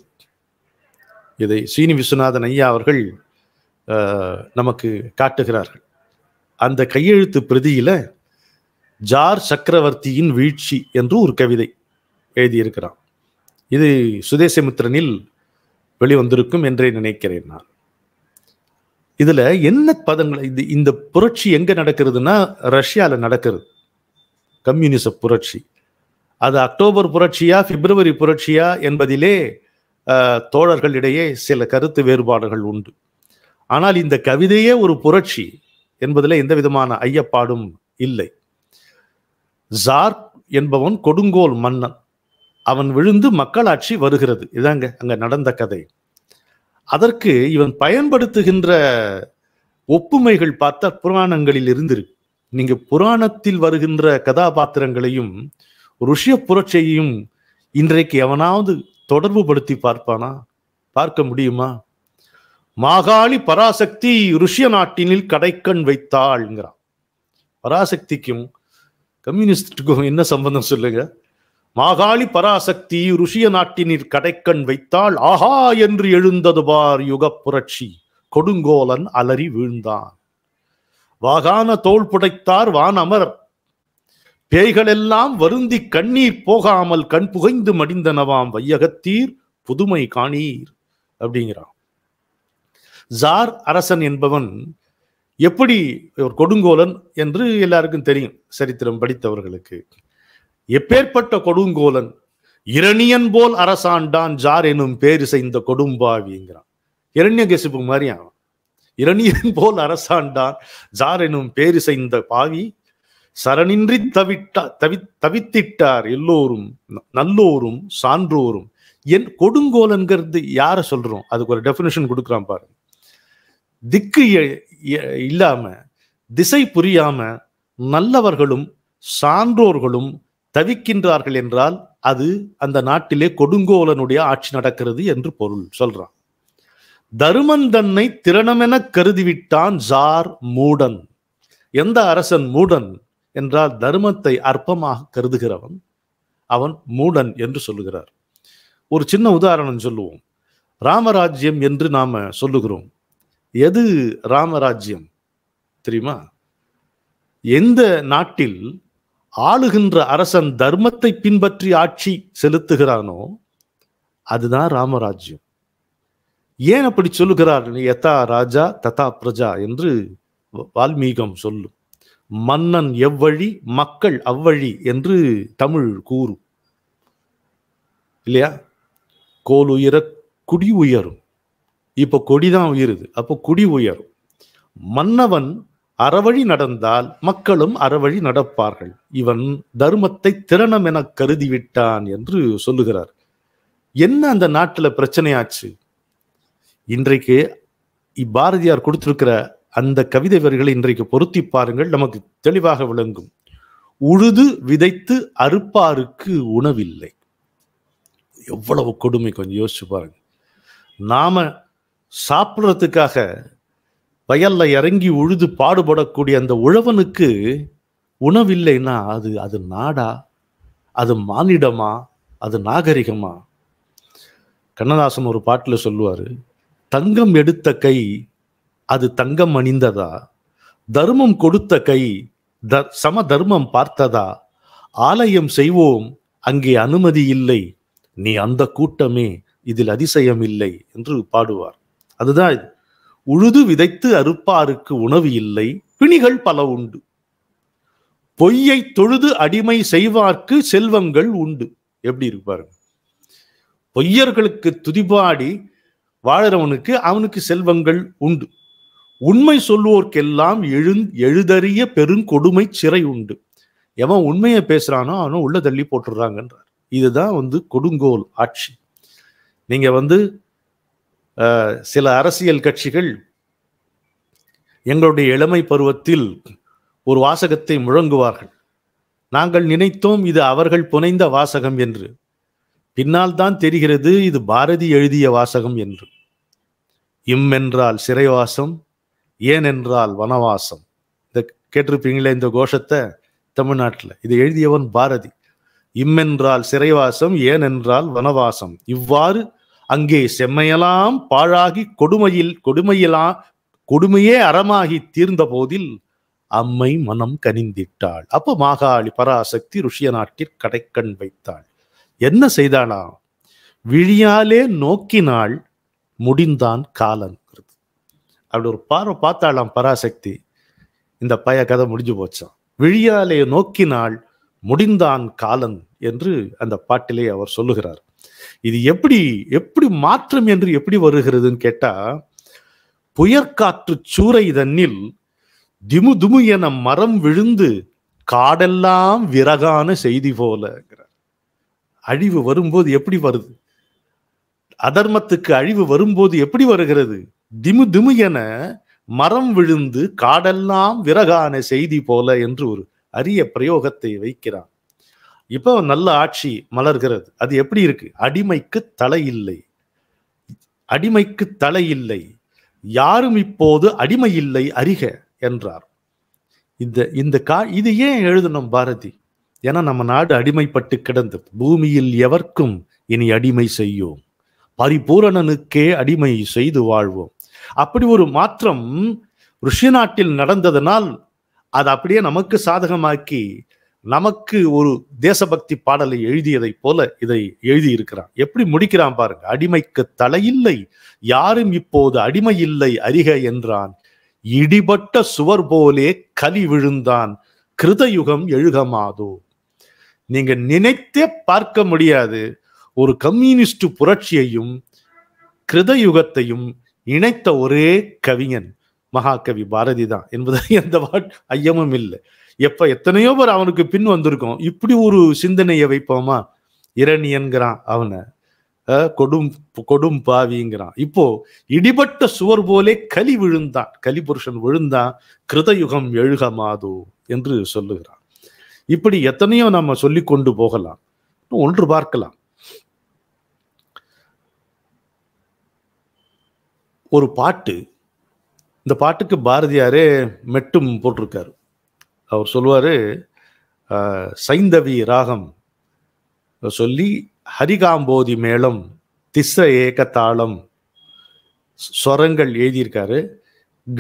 இதை சீனி விஸ்வநாதன் ஐயா அவர்கள் நமக்கு காட்டுகிறார்கள் அந்த கையெழுத்து பிரதியில ஜார் சக்கரவர்த்தியின் வீழ்ச்சி என்று ஒரு கவிதை எழுதியிருக்கிறான் இது சுதேசமித்திரனில் வெளிவந்திருக்கும் என்றே நினைக்கிறேன் நான் இதுல என்ன பதங்கள் இது இந்த புரட்சி எங்க நடக்கிறதுனா ரஷ்யால நடக்கிறது கம்யூனிச புரட்சி அது அக்டோபர் புரட்சியா பிப்ரவரி புரட்சியா என்பதிலே தோழர்களிடையே சில கருத்து வேறுபாடுகள் உண்டு ஆனால் இந்த கவிதையே ஒரு புரட்சி என்பதில் எந்த விதமான ஐயப்பாடும் இல்லை ஜார்க் என்பவன் கொடுங்கோல் மன்னன் அவன் விழுந்து மக்களாட்சி வருகிறது இதாங்க அங்க நடந்த கதை அதற்கு இவன் பயன்படுத்துகின்ற ஒப்புமைகள் பார்த்தா புராணங்களில் இருந்திருக்கு நீங்க புராணத்தில் வருகின்ற கதாபாத்திரங்களையும் ருஷிய புரட்சியையும் இன்றைக்கு எவனாவது தொடர்பு படுத்தி பார்ப்பானா பார்க்க முடியுமா மாகாளி பராசக்தி ருஷ்ய நாட்டினில் கடைக்கண் வைத்தாள்ங்கிறான் பராசக்திக்கும் கம்யூனிஸ்டுக்கும் என்ன சம்பந்தம் சொல்லுங்க மாகாளி பராசக்தி ருஷிய நாட்டினில் கடைக்கண் வைத்தால் ஆஹா என்று எழுந்தது பார் யுக புரட்சி கொடுங்கோலன் அலறி வீழ்ந்தான் வாகான தோல் புடைத்தார் வானமர் பேய்களெல்லாம் வருந்தி கண்ணீர் போகாமல் கண் புகைந்து மடிந்தனவாம் வையகத்தீர் புதுமை காணீர் அப்படிங்கிறான் ஜார் அரசன் என்பவன் எப்படி ஒரு கொடுங்கோலன் என்று எல்லாருக்கும் தெரியும் சரித்திரம் படித்தவர்களுக்கு எப்பேற்பட்ட கொடுங்கோலன் இரணியன் போல் அரசாண்டான் ஜார் எனும் பேர் இசைந்த கொடும்பாவிங்கிறான் இரண்ய கசிப்பு மாதிரி இரணியன் போல் அரசாண்டான் ஜார் எனும் பேர் இசைந்த பாவி சரணின்றி தவிட்டா தவி தவித்திட்டார் எல்லோரும் நல்லோரும் சான்றோரும் என் கொடுங்கோலன்கிறது யார சொல்றோம் அதுக்கு ஒரு டெபினேஷன் கொடுக்குறான் பாரு திக்கு இல்லாம திசை புரியாம நல்லவர்களும் சான்றோர்களும் தவிக்கின்றார்கள் என்றால் அது அந்த நாட்டிலே கொடுங்கோலனுடைய ஆட்சி நடக்கிறது என்று பொருள் சொல்றான் தருமன் தன்னை திறனமென கருதிவிட்டான் ஜார் மூடன் எந்த அரசன் மூடன் என்றால் தர்மத்தை அற்பமாக கருதுகிறவன் அவன் மூடன் என்று சொல்லுகிறார் ஒரு சின்ன உதாரணம் சொல்லுவோம் ராமராஜ்யம் என்று நாம சொல்லுகிறோம் எது ராமராஜ்யம் தெரியுமா எந்த நாட்டில் ஆளுகின்ற அரசன் தர்மத்தை பின்பற்றி ஆட்சி செலுத்துகிறானோ அதுதான் ராமராஜ்யம் ஏன் அப்படி சொல்லுகிறார் யதா ராஜா ததா பிரஜா என்று வால்மீகம் சொல்லும் மன்னன் எவ்வழி மக்கள் அவ்வழி என்று தமிழ் கூறும் இல்லையா கோல் உயர குடி உயரும் இப்போ கொடிதான் உயருது அப்போ குடி உயரும் மன்னவன் அறவழி நடந்தால் மக்களும் அறவழி நடப்பார்கள் இவன் தர்மத்தை திறனம் என கருதிவிட்டான் என்று சொல்லுகிறார் என்ன அந்த நாட்டில் பிரச்சனையாச்சு இன்றைக்கு இப்பாரதியார் கொடுத்திருக்கிற அந்த கவிதை வரிகளை இன்றைக்கு பொருத்தி பாருங்கள் நமக்கு தெளிவாக விளங்கும் உழுது விதைத்து அறுப்பாருக்கு உணவில்லை எவ்வளவு கொடுமை கொஞ்சம் யோசிச்சு பாருங்க நாம சாப்பிட்றதுக்காக வயல்ல இறங்கி உழுது பாடுபடக்கூடிய அந்த உழவனுக்கு உணவில்லைன்னா அது அது நாடா அது மானிடமா அது நாகரிகமா கண்ணதாசன் ஒரு பாட்டில் சொல்லுவார் தங்கம் எடுத்த கை அது தங்கம் அணிந்ததா தர்மம் கொடுத்த கை த சம தர்மம் பார்த்ததா ஆலயம் செய்வோம் அங்கே அனுமதி இல்லை நீ அந்த கூட்டமே இதில் அதிசயம் இல்லை என்று பாடுவார் அதுதான் உழுது விதைத்து அறுப்பாருக்கு உணவு இல்லை பிணிகள் பல உண்டு பொய்யை தொழுது அடிமை செய்வார்க்கு செல்வங்கள் உண்டு எப்படி இருப்பாரு பொய்யர்களுக்கு துதிபாடி வாழறவனுக்கு அவனுக்கு செல்வங்கள் உண்டு உண்மை சொல்வோர்க்கெல்லாம் எழு எழுதறிய பெருங்கொடுமை சிறை உண்டு எவன் உண்மையை பேசுறானோ அவனும் உள்ள தள்ளி போட்டுடுறாங்கன்றார் இதுதான் வந்து கொடுங்கோல் ஆட்சி நீங்க வந்து சில அரசியல் கட்சிகள் எங்களுடைய இளமை பருவத்தில் ஒரு வாசகத்தை முழங்குவார்கள் நாங்கள் நினைத்தோம் இது அவர்கள் புனைந்த வாசகம் என்று பின்னால் தான் தெரிகிறது இது பாரதி எழுதிய வாசகம் என்று இம் என்றால் சிறைவாசம் ஏன் என்றால் வனவாசம் இந்த கேட்டிருப்பீங்களே இந்த கோஷத்தை தமிழ்நாட்டில் இது எழுதியவன் பாரதி இம்மென்றால் சிறைவாசம் ஏனென்றால் வனவாசம் இவ்வாறு அங்கே செம்மையெல்லாம் பாழாகி கொடுமையில் கொடுமையிலா கொடுமையே அறமாகி தீர்ந்த போதில் அம்மை மனம் கனிந்திட்டாள் அப்போ மாகாளி பராசக்தி ருஷிய நாட்டில் கடைக்கண் வைத்தாள் என்ன செய்தாளா விழியாலே நோக்கினாள் முடிந்தான் காலங்கிறது அப்படி ஒரு பார்வை பார்த்தாளாம் பராசக்தி இந்த பய கதை முடிஞ்சு போச்சான் விழியாலே நோக்கினாள் முடிந்தான் காலன் என்று அந்த பாட்டிலே அவர் சொல்லுகிறார் இது எப்படி எப்படி மாற்றம் என்று எப்படி வருகிறதுன்னு கேட்டா புயற்காற்று சூறை தன்னில் திமு திமு என மரம் விழுந்து காடெல்லாம் விறகான செய்தி போலங்கிறார் அழிவு வரும்போது எப்படி வருது அதர்மத்துக்கு அழிவு வரும்போது எப்படி வருகிறது திமு திமு என மரம் விழுந்து காடெல்லாம் விறகான செய்தி போல என்று ஒரு அரிய பிரயோகத்தை வைக்கிறான் இப்போ நல்ல ஆட்சி மலர்கிறது அது எப்படி இருக்கு அடிமைக்கு தலை இல்லை அடிமைக்கு தலை இல்லை யாரும் இப்போது அடிமை இல்லை அறிக என்றார் இந்த இந்த கா இது ஏன் எழுதணும் பாரதி ஏன்னா நம்ம நாடு அடிமைப்பட்டு கிடந்தது பூமியில் எவர்க்கும் இனி அடிமை செய்யும் பரிபூரணனுக்கே அடிமை செய்து வாழ்வோம் அப்படி ஒரு மாற்றம் ருஷி நாட்டில் நடந்ததனால் அது அப்படியே நமக்கு சாதகமாக்கி நமக்கு ஒரு தேசபக்தி பாடலை எழுதியதை போல இதை எழுதி இருக்கிறான் எப்படி முடிக்கிறான் பாருங்க அடிமைக்கு தலையில்லை யாரும் இப்போது அடிமை இல்லை அறிக என்றான் இடிபட்ட சுவர் போலே கலி விழுந்தான் கிருதயுகம் எழுகமாதோ நீங்க நினைத்தே பார்க்க முடியாது ஒரு கம்யூனிஸ்ட் புரட்சியையும் கிருதயுகத்தையும் இணைத்த ஒரே கவிஞன் மகாகவி பாரதி தான் என்பதை எந்த ஐயமும் இல்லை எப்ப எத்தனையோ பேர் அவனுக்கு பின் வந்திருக்கோம் இப்படி ஒரு சிந்தனையை வைப்போமா இரணியன்கிறான் அவனை கொடும் கொடும் பாவிங்கிறான் இப்போ இடிபட்ட சுவர் போலே கலி விழுந்தான் கலிபுருஷன் விழுந்தான் கிருதயுகம் எழுக மாதோ என்று சொல்லுகிறான் இப்படி எத்தனையோ நம்ம சொல்லி கொண்டு போகலாம் ஒன்று பார்க்கலாம் ஒரு பாட்டு இந்த பாட்டுக்கு பாரதியாரே மெட்டும் போட்டிருக்காரு அவர் சொல்லுவார் சைந்தவி ராகம் சொல்லி ஹரிகாம்போதி மேளம் திஸ்ஸ ஏகத்தாளம் தாளம் ஸ்வரங்கள் எழுதியிருக்காரு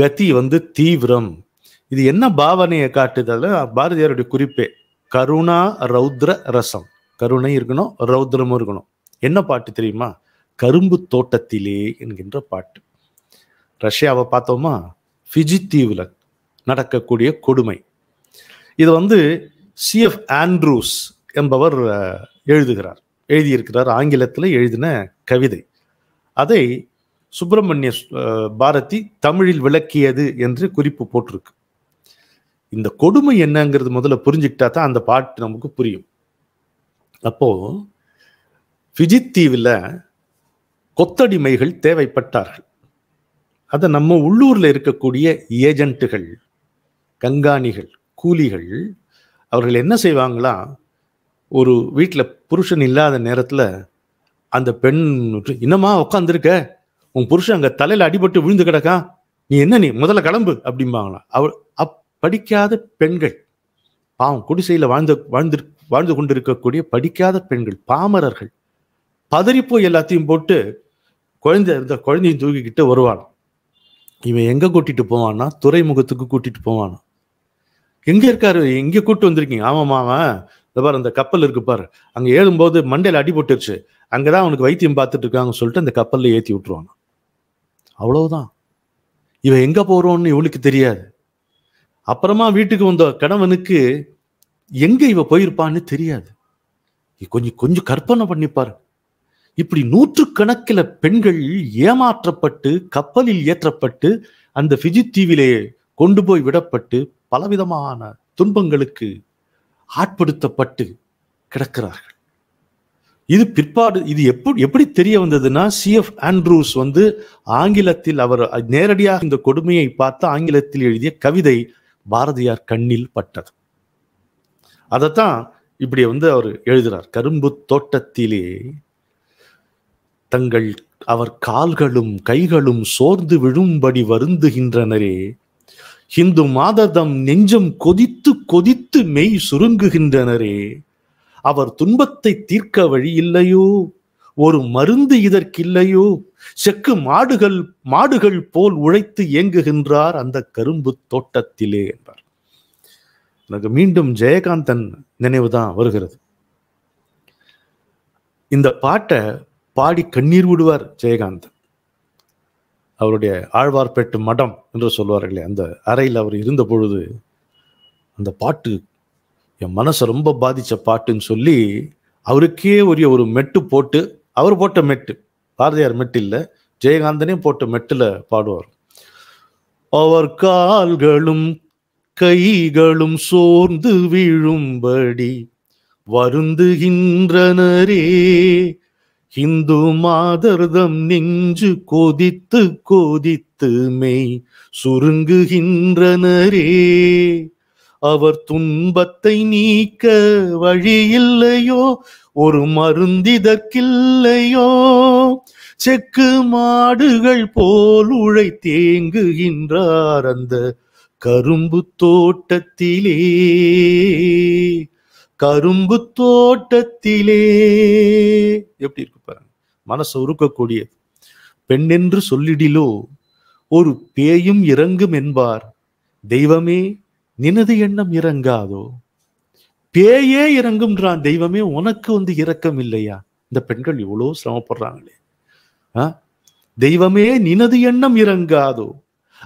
கதி வந்து தீவிரம் இது என்ன பாவனையை காட்டுதல் பாரதியாருடைய குறிப்பே கருணா ரௌத்ர ரசம் கருணை இருக்கணும் ரௌத்ரமும் இருக்கணும் என்ன பாட்டு தெரியுமா கரும்பு தோட்டத்திலே என்கின்ற பாட்டு ரஷ்யாவை பார்த்தோமா ஃபிஜி தீவுல நடக்கக்கூடிய கொடுமை இது வந்து சிஎஃப் ஆண்ட்ரூஸ் என்பவர் எழுதுகிறார் எழுதியிருக்கிறார் ஆங்கிலத்தில் எழுதின கவிதை அதை சுப்பிரமணிய பாரதி தமிழில் விளக்கியது என்று குறிப்பு போட்டிருக்கு இந்த கொடுமை என்னங்கிறது முதல்ல புரிஞ்சுக்கிட்டா தான் அந்த பாட்டு நமக்கு புரியும் அப்போ பிஜித்தீவில் கொத்தடிமைகள் தேவைப்பட்டார்கள் அதை நம்ம உள்ளூரில் இருக்கக்கூடிய ஏஜென்ட்டுகள் கங்காணிகள் கூலிகள் அவர்கள் என்ன செய்வாங்களா ஒரு வீட்டில் புருஷன் இல்லாத நேரத்தில் அந்த பெண் இன்னமா உட்காந்துருக்க உன் புருஷன் அங்கே தலையில் அடிபட்டு விழுந்து கிடக்கா நீ என்ன நீ முதல்ல கிளம்பு அப்படிம்பாங்களாம் அவள் அப்படிக்காத படிக்காத பெண்கள் பாவம் குடிசையில் வாழ்ந்த வாழ்ந்து வாழ்ந்து கொண்டிருக்கக்கூடிய படிக்காத பெண்கள் பாமரர்கள் பதறிப்போய் எல்லாத்தையும் போட்டு குழந்தை இந்த குழந்தையும் தூக்கிக்கிட்டு வருவான் இவன் எங்கே கூட்டிகிட்டு போவான்னா துறைமுகத்துக்கு கூட்டிகிட்டு போவானா எங்க இருக்காரு எங்க கூட்டு வந்திருக்கீங்க ஆமாம் அவன் இந்த பாரு அந்த கப்பல் இருக்கு பாரு அங்க ஏழும்போது மண்டையில அடி போட்டுருச்சு அங்கதான் அவனுக்கு வைத்தியம் பார்த்துட்டு இருக்காங்கன்னு சொல்லிட்டு அந்த கப்பல்ல ஏத்தி விட்டுருவான் அவ்வளவுதான் இவன் எங்க போறோம்னு இவளுக்கு தெரியாது அப்புறமா வீட்டுக்கு வந்த கணவனுக்கு எங்க இவ போயிருப்பான்னு தெரியாது கொஞ்சம் கொஞ்சம் கற்பனை பண்ணிப்பாரு இப்படி நூற்று கணக்கில் பெண்கள் ஏமாற்றப்பட்டு கப்பலில் ஏற்றப்பட்டு அந்த பிஜித் தீவிலே கொண்டு போய் விடப்பட்டு பலவிதமான துன்பங்களுக்கு ஆட்படுத்தப்பட்டு கிடக்கிறார்கள் இது பிற்பாடு இது எப்படி எப்படி தெரிய வந்ததுன்னா சிஎஃப் ஆண்ட்ரூஸ் வந்து ஆங்கிலத்தில் அவர் நேரடியாக இந்த கொடுமையை பார்த்து ஆங்கிலத்தில் எழுதிய கவிதை பாரதியார் கண்ணில் பட்டது அதைத்தான் இப்படி வந்து அவர் எழுதுகிறார் கரும்பு தோட்டத்திலே தங்கள் அவர் கால்களும் கைகளும் சோர்ந்து விழும்படி வருந்துகின்றனரே ஹிந்து மாததம் நெஞ்சம் கொதித்து கொதித்து மெய் சுருங்குகின்றனரே அவர் துன்பத்தை தீர்க்க வழி இல்லையோ ஒரு மருந்து இதற்கில்லையோ செக்கு மாடுகள் மாடுகள் போல் உழைத்து இயங்குகின்றார் அந்த கரும்பு தோட்டத்திலே என்றார் எனக்கு மீண்டும் ஜெயகாந்தன் நினைவுதான் வருகிறது இந்த பாட்டை பாடி கண்ணீர் விடுவார் ஜெயகாந்தன் அவருடைய ஆழ்வார்பேட்டு மடம் என்று சொல்வார்களே அந்த அறையில் அவர் இருந்த பொழுது அந்த பாட்டு என் மனசை ரொம்ப பாதித்த பாட்டுன்னு சொல்லி அவருக்கே உரிய ஒரு மெட்டு போட்டு அவர் போட்ட மெட்டு பாரதியார் மெட்டு இல்லை ஜெயகாந்தனே போட்ட மெட்டில் பாடுவார் அவர் கால்களும் கைகளும் சோர்ந்து வீழும்படி வருந்துகின்றனரே இந்து மாதர்தம் நெஞ்சு கொதித்து கொதித்து மெய் சுருங்குகின்றனரே அவர் துன்பத்தை நீக்க வழி இல்லையோ ஒரு மருந்திதற்கில்லையோ செக்கு மாடுகள் போல் உழை தேங்குகின்றார் அந்த கரும்பு தோட்டத்திலே கரும்பு தோட்டத்திலே எப்படி இருக்கு பாருங்க மனசு உருக்கக்கூடியது பெண்ணென்று சொல்லிடிலோ ஒரு பேயும் இறங்கும் என்பார் தெய்வமே நினது எண்ணம் இறங்காதோ பேயே இறங்கும்ன்றான் தெய்வமே உனக்கு வந்து இறக்கம் இல்லையா இந்த பெண்கள் இவ்வளோ சிரமப்படுறாங்களே தெய்வமே நினது எண்ணம் இறங்காதோ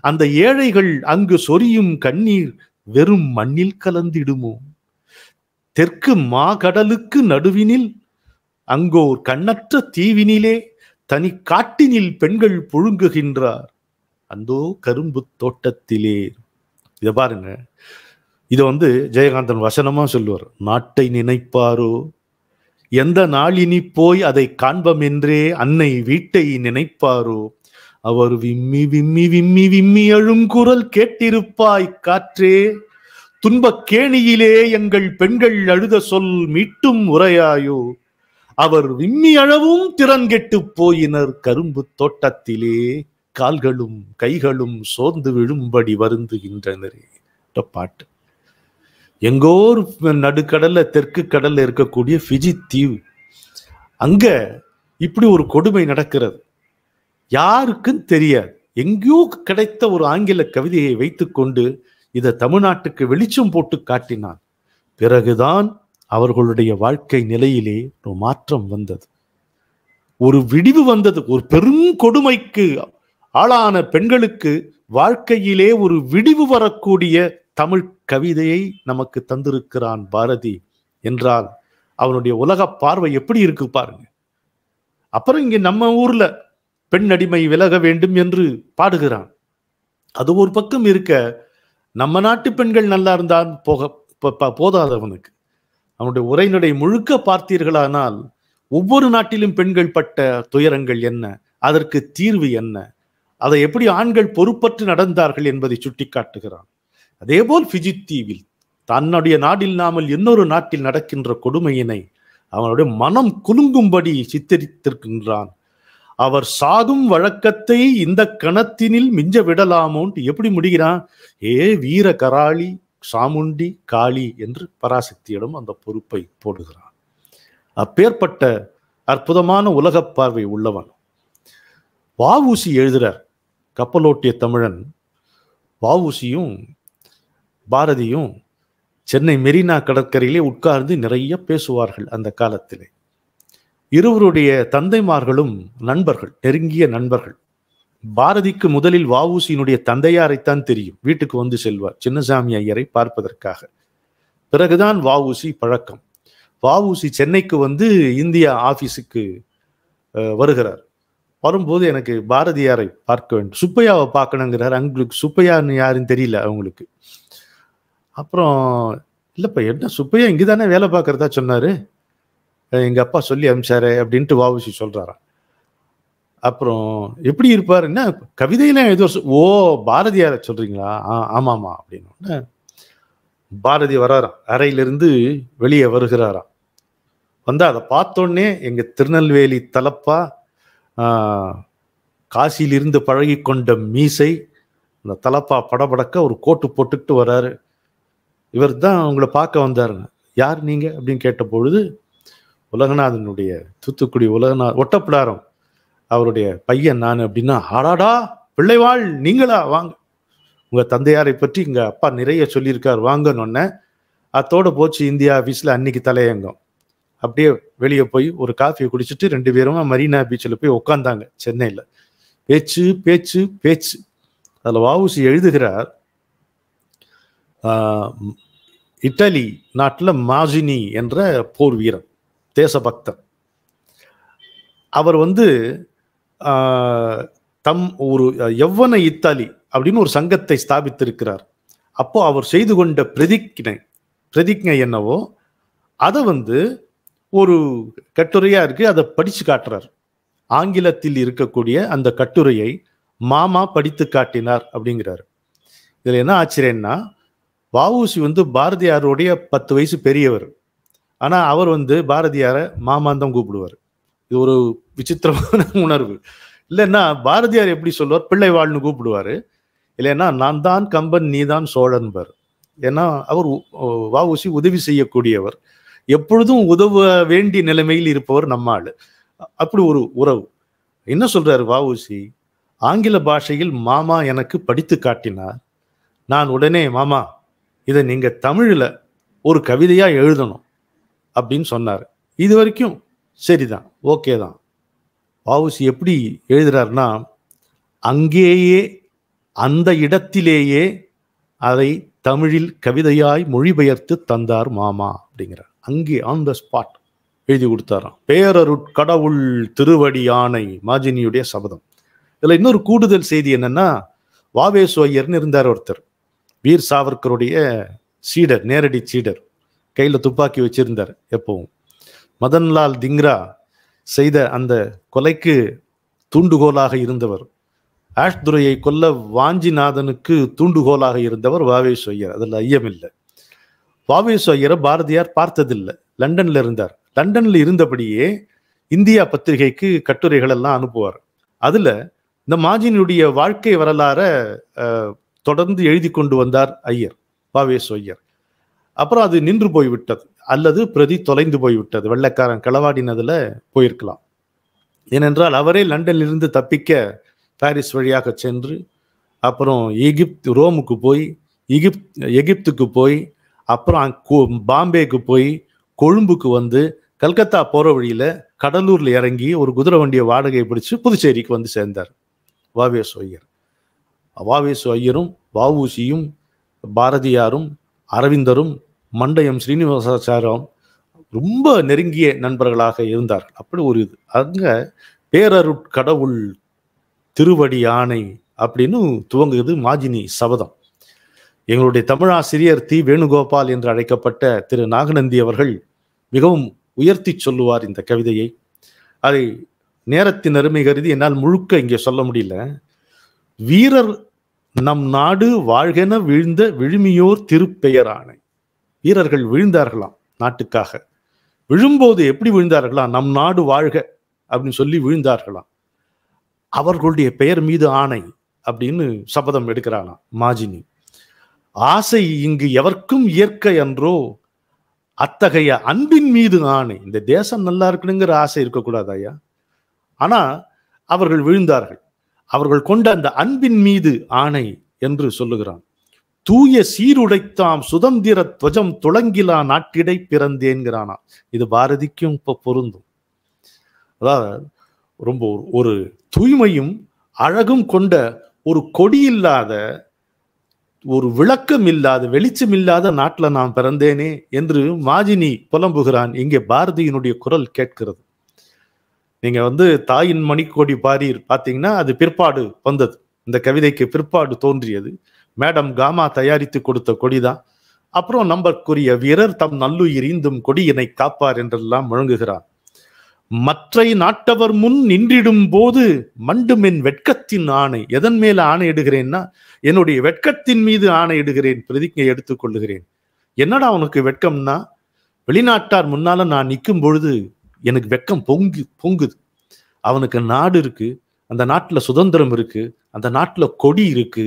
அந்த ஏழைகள் அங்கு சொரியும் கண்ணீர் வெறும் மண்ணில் கலந்திடுமோ தெற்கு மாகடலுக்கு நடுவினில் அங்கோர் கண்ணற்ற தீவினிலே தனி காட்டினில் பெண்கள் புழுங்குகின்றார் அந்தோ கரும்பு தோட்டத்திலே இதை பாருங்க இதை வந்து ஜெயகாந்தன் வசனமா சொல்லுவார் நாட்டை நினைப்பாரோ எந்த நாளினி போய் அதை காண்பம் என்றே அன்னை வீட்டை நினைப்பாரோ அவர் விம்மி விம்மி விம்மி விம்மி அழும் குரல் கேட்டிருப்பாய் காற்றே துன்பக்கேணியிலே கேணியிலே எங்கள் பெண்கள் அழுத சொல் மீட்டும் உரையாயோ அவர் விம்மி அளவும் திறன் கெட்டு போயினர் கரும்பு தோட்டத்திலே கால்களும் கைகளும் சோர்ந்து விழும்படி வருந்துகின்றனரே பாட்டு எங்கோ நடுக்கடல்ல தெற்கு கடல்ல இருக்கக்கூடிய ஃபிஜி தீவு அங்க இப்படி ஒரு கொடுமை நடக்கிறது யாருக்கும் தெரியாது எங்கேயோ கிடைத்த ஒரு ஆங்கில கவிதையை வைத்துக்கொண்டு இதை தமிழ்நாட்டுக்கு வெளிச்சம் போட்டு காட்டினான் பிறகுதான் அவர்களுடைய வாழ்க்கை நிலையிலே ஒரு மாற்றம் வந்தது ஒரு விடிவு வந்தது ஒரு பெருங்கொடுமைக்கு ஆளான பெண்களுக்கு வாழ்க்கையிலே ஒரு விடிவு வரக்கூடிய தமிழ் கவிதையை நமக்கு தந்திருக்கிறான் பாரதி என்றால் அவனுடைய உலக பார்வை எப்படி இருக்கு பாருங்க அப்புறம் இங்க நம்ம ஊர்ல பெண் அடிமை விலக வேண்டும் என்று பாடுகிறான் அது ஒரு பக்கம் இருக்க நம்ம நாட்டு பெண்கள் நல்லா இருந்தால் போக போதாதவனுக்கு அவனுடைய உரைநடை முழுக்க பார்த்தீர்களானால் ஒவ்வொரு நாட்டிலும் பெண்கள் பட்ட துயரங்கள் என்ன அதற்கு தீர்வு என்ன அதை எப்படி ஆண்கள் பொறுப்பற்று நடந்தார்கள் என்பதை சுட்டிக்காட்டுகிறான் அதேபோல் ஃபிஜி தீவில் தன்னுடைய நாடில்லாமல் இன்னொரு நாட்டில் நடக்கின்ற கொடுமையினை அவனுடைய மனம் குலுங்கும்படி சித்தரித்திருக்கின்றான் அவர் சாதும் வழக்கத்தை இந்த கணத்தினில் மிஞ்ச விடலாமோன்ட்டு எப்படி முடிகிறான் ஏ வீர கராளி சாமுண்டி காளி என்று பராசக்தியிடம் அந்த பொறுப்பை போடுகிறான் அப்பேற்பட்ட அற்புதமான உலக பார்வை உள்ளவன் வாவூசி எழுதுகிறார் கப்பலோட்டிய தமிழன் வாவூசியும் பாரதியும் சென்னை மெரினா கடற்கரையிலே உட்கார்ந்து நிறைய பேசுவார்கள் அந்த காலத்திலே இருவருடைய தந்தைமார்களும் நண்பர்கள் நெருங்கிய நண்பர்கள் பாரதிக்கு முதலில் வவுசியினுடைய தந்தையாரைத்தான் தெரியும் வீட்டுக்கு வந்து செல்வார் சின்னசாமி ஐயரை பார்ப்பதற்காக பிறகுதான் வவுசி பழக்கம் வவுசி சென்னைக்கு வந்து இந்தியா ஆஃபீஸுக்கு வருகிறார் வரும்போது எனக்கு பாரதியாரை பார்க்க வேண்டும் சுப்பையாவை பார்க்கணுங்கிறார் அவங்களுக்கு சுப்பையான்னு யாருன்னு தெரியல அவங்களுக்கு அப்புறம் இல்லைப்பா என்ன சுப்பையா இங்கே தானே வேலை பார்க்குறதா சொன்னார் எங்கள் அப்பா சொல்லி அமிச்சாரு அப்படின்ட்டு வாவுசி சொல்கிறாராம் அப்புறம் எப்படி இருப்பாருன்னா கவிதையெல்லாம் ஏதோ ஓ பாரதியாரை சொல்கிறீங்களா ஆ ஆமாம்மா அப்படின்னு பாரதி வராராம் அறையிலிருந்து வெளியே வருகிறாராம் வந்தால் அதை பார்த்தோன்னே எங்கள் திருநெல்வேலி தலப்பா காசியிலிருந்து பழகி கொண்ட மீசை அந்த தலப்பா படபடக்க ஒரு கோட்டு போட்டுக்கிட்டு வராரு இவர் தான் உங்களை பார்க்க வந்தாருங்க யார் நீங்கள் அப்படின்னு கேட்ட பொழுது உலகநாதனுடைய தூத்துக்குடி உலகநா ஒட்டப்பிடாரம் அவருடைய பையன் நான் அப்படின்னா ஆடாடா பிள்ளைவாள் நீங்களா வாங்க உங்க தந்தையாரை பற்றி இங்க அப்பா நிறைய சொல்லியிருக்கார் வாங்கன்னு அத்தோட போச்சு இந்தியா ஆஃபீஸ்ல அன்னைக்கு தலையங்கம் அப்படியே வெளியே போய் ஒரு காஃபியை குடிச்சிட்டு ரெண்டு பேருமா மரீனா பீச்சில் போய் உட்காந்தாங்க சென்னையில் பேச்சு பேச்சு பேச்சு அதில் வாவுசி எழுதுகிறார் இட்டலி நாட்டில் மாஜினி என்ற போர் வீரன் தேசபக்தர் அவர் வந்து தம் ஒரு எவ்வன இத்தாலி அப்படின்னு ஒரு சங்கத்தை ஸ்தாபித்திருக்கிறார் அப்போ அவர் செய்து கொண்ட பிரதிஜை பிரதிஜை என்னவோ அதை வந்து ஒரு கட்டுரையா இருக்கு அதை படிச்சு காட்டுறார் ஆங்கிலத்தில் இருக்கக்கூடிய அந்த கட்டுரையை மாமா படித்து காட்டினார் அப்படிங்கிறாரு இதுல என்ன ஆச்சரியன்னா வவுசி வந்து பாரதியாருடைய பத்து வயசு பெரியவர் ஆனால் அவர் வந்து பாரதியாரை மாமாந்தம் கூப்பிடுவார் இது ஒரு விசித்திரமான உணர்வு இல்லைன்னா பாரதியார் எப்படி சொல்லுவார் பிள்ளை வாழ்னு கூப்பிடுவார் இல்லைன்னா நான் தான் கம்பன் நீ தான் சோழன்பர் ஏன்னா அவர் வாவுசி உதவி செய்யக்கூடியவர் எப்பொழுதும் உதவ வேண்டிய நிலைமையில் இருப்பவர் நம்மாள் அப்படி ஒரு உறவு என்ன சொல்றாரு வாவுசி ஆங்கில பாஷையில் மாமா எனக்கு படித்து காட்டினார் நான் உடனே மாமா இதை நீங்க தமிழில் ஒரு கவிதையா எழுதணும் அப்படின்னு சொன்னார் இது வரைக்கும் சரிதான் ஓகே தான் வாவுசி எப்படி எழுதுறாருன்னா அங்கேயே அந்த இடத்திலேயே அதை தமிழில் கவிதையாய் மொழிபெயர்த்து தந்தார் மாமா அப்படிங்கிறார் அங்கே ஆன் த ஸ்பாட் எழுதி கொடுத்தாராம் பேரருட்கடவுள் திருவடி யானை மாஜினியுடைய சபதம் இதில் இன்னொரு கூடுதல் செய்தி என்னன்னா ஐயர்னு இருந்தார் ஒருத்தர் வீர் சாவர்கருடைய சீடர் நேரடி சீடர் கையில் துப்பாக்கி வச்சிருந்தார் எப்பவும் மதன்லால் திங்ரா செய்த அந்த கொலைக்கு தூண்டுகோலாக இருந்தவர் ஆஷ்துரையை கொல்ல வாஞ்சிநாதனுக்கு தூண்டுகோலாக இருந்தவர் வாவேஸ் ஐயர் அதில் ஐயமில்லை வாவேஸ் ஐயரை பாரதியார் பார்த்ததில்லை லண்டனில் இருந்தார் லண்டனில் இருந்தபடியே இந்தியா பத்திரிகைக்கு கட்டுரைகள் எல்லாம் அனுப்புவார் அதில் இந்த மாஜினுடைய வாழ்க்கை வரலாற தொடர்ந்து எழுதி கொண்டு வந்தார் ஐயர் வாவேஸ் ஐயர் அப்புறம் அது நின்று போய்விட்டது அல்லது பிரதி தொலைந்து போய்விட்டது வெள்ளக்காரன் களவாடினதுல போயிருக்கலாம் ஏனென்றால் அவரே லண்டனிலிருந்து தப்பிக்க பாரிஸ் வழியாக சென்று அப்புறம் எகிப்து ரோமுக்கு போய் எகிப்த் எகிப்துக்கு போய் அப்புறம் பாம்பேக்கு போய் கொழும்புக்கு வந்து கல்கத்தா போகிற வழியில் கடலூரில் இறங்கி ஒரு குதிரை வண்டியை வாடகை பிடிச்சி புதுச்சேரிக்கு வந்து சேர்ந்தார் வாவேசு ஐயர் வாவேசு ஐயரும் வாவூசியும் பாரதியாரும் அரவிந்தரும் மண்டயம் ஸ்ரீனிவாசாச்சாரம் ரொம்ப நெருங்கிய நண்பர்களாக இருந்தார்கள் அப்படி ஒரு இது அங்கே பேரருட்கடவுள் திருவடி யானை அப்படின்னு துவங்குகிறது மாஜினி சபதம் எங்களுடைய தமிழாசிரியர் தி வேணுகோபால் என்று அழைக்கப்பட்ட திரு நாகநந்தி அவர்கள் மிகவும் உயர்த்தி சொல்லுவார் இந்த கவிதையை அதை நேரத்தின் அருமை கருதி என்னால் முழுக்க இங்கே சொல்ல முடியல வீரர் நம் நாடு வாழ்கென விழுந்த விழுமியோர் திருப்பெயரானை வீரர்கள் விழுந்தார்களாம் நாட்டுக்காக விழும்போது எப்படி விழுந்தார்களாம் நம் நாடு வாழ்க அப்படின்னு சொல்லி விழுந்தார்களாம் அவர்களுடைய பெயர் மீது ஆணை அப்படின்னு சபதம் எடுக்கிறாளாம் மாஜினி ஆசை இங்கு எவர்க்கும் இயற்கை என்றோ அத்தகைய அன்பின் மீது ஆணை இந்த தேசம் நல்லா இருக்கணுங்கிற ஆசை இருக்கக்கூடாது ஐயா ஆனா அவர்கள் விழுந்தார்கள் அவர்கள் கொண்ட அந்த அன்பின் மீது ஆணை என்று சொல்லுகிறான் தூய சீருடைத்தாம் சுதந்திர துவஜம் துளங்கிலா நாட்டிடை பிறந்தேன்கிறானா இது பாரதிக்கும் இப்போ பொருந்தும் அதாவது ரொம்ப ஒரு தூய்மையும் அழகும் கொண்ட ஒரு கொடி இல்லாத ஒரு விளக்கம் இல்லாத வெளிச்சம் இல்லாத நாட்டில் நான் பிறந்தேனே என்று மாஜினி புலம்புகிறான் இங்கே பாரதியினுடைய குரல் கேட்கிறது நீங்க வந்து தாயின் மணிக்கோடி பாரீர் பார்த்தீங்கன்னா அது பிற்பாடு வந்தது இந்த கவிதைக்கு பிற்பாடு தோன்றியது மேடம் காமா தயாரித்து கொடுத்த கொடிதான் அப்புறம் நம்பற்குரிய வீரர் தம் நல்லுயிரிந்தும் கொடியினை காப்பார் என்றெல்லாம் முழங்குகிறார் மற்றை நாட்டவர் முன் நின்றிடும் போது மண்டுமென் வெட்கத்தின் ஆணை எதன் மேல ஆணையிடுகிறேன்னா என்னுடைய வெட்கத்தின் மீது ஆணையிடுகிறேன் பிரதிஜை எடுத்துக்கொள்ளுகிறேன் என்னடா உனக்கு வெட்கம்னா வெளிநாட்டார் முன்னால நான் நிற்கும் பொழுது எனக்கு வெட்கம் பொங்கு பொங்குது அவனுக்கு நாடு இருக்கு அந்த நாட்டில் சுதந்திரம் இருக்கு அந்த நாட்டில் கொடி இருக்கு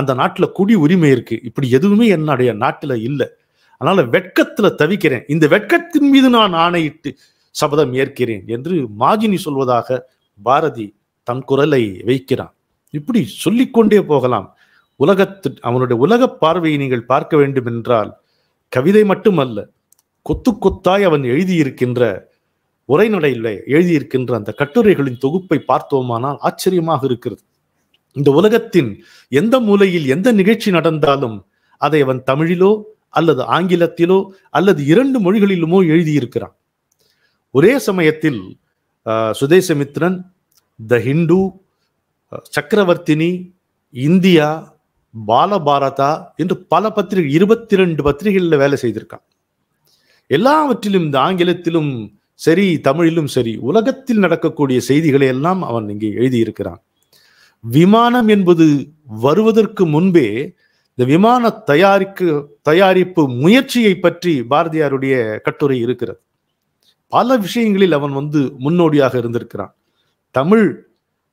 அந்த நாட்டில் குடி உரிமை இருக்கு இப்படி எதுவுமே என்னுடைய நாட்டில் இல்லை அதனால வெட்கத்துல தவிக்கிறேன் இந்த வெட்கத்தின் மீது நான் ஆணையிட்டு சபதம் ஏற்கிறேன் என்று மாஜினி சொல்வதாக பாரதி தன் குரலை வைக்கிறான் இப்படி சொல்லிக்கொண்டே போகலாம் உலகத்து அவனுடைய உலக பார்வையை நீங்கள் பார்க்க வேண்டும் என்றால் கவிதை மட்டுமல்ல கொத்து கொத்தாய் அவன் எழுதியிருக்கின்ற உரைநடையில் எழுதியிருக்கின்ற அந்த கட்டுரைகளின் தொகுப்பை பார்த்தோமானால் ஆச்சரியமாக இருக்கிறது இந்த உலகத்தின் எந்த மூலையில் எந்த நிகழ்ச்சி நடந்தாலும் அதை அவன் தமிழிலோ அல்லது ஆங்கிலத்திலோ அல்லது இரண்டு மொழிகளிலுமோ எழுதியிருக்கிறான் ஒரே சமயத்தில் சுதேசமித்ரன் த ஹிந்து சக்கரவர்த்தினி இந்தியா பாலபாரதா என்று பல பத்திரிகை இருபத்தி ரெண்டு பத்திரிகைகளில் வேலை செய்திருக்கான் எல்லாவற்றிலும் இந்த ஆங்கிலத்திலும் சரி தமிழிலும் சரி உலகத்தில் நடக்கக்கூடிய செய்திகளை எல்லாம் அவன் இங்கே எழுதியிருக்கிறான் விமானம் என்பது வருவதற்கு முன்பே இந்த விமான தயாரிக்க தயாரிப்பு முயற்சியை பற்றி பாரதியாருடைய கட்டுரை இருக்கிறது பல விஷயங்களில் அவன் வந்து முன்னோடியாக இருந்திருக்கிறான் தமிழ்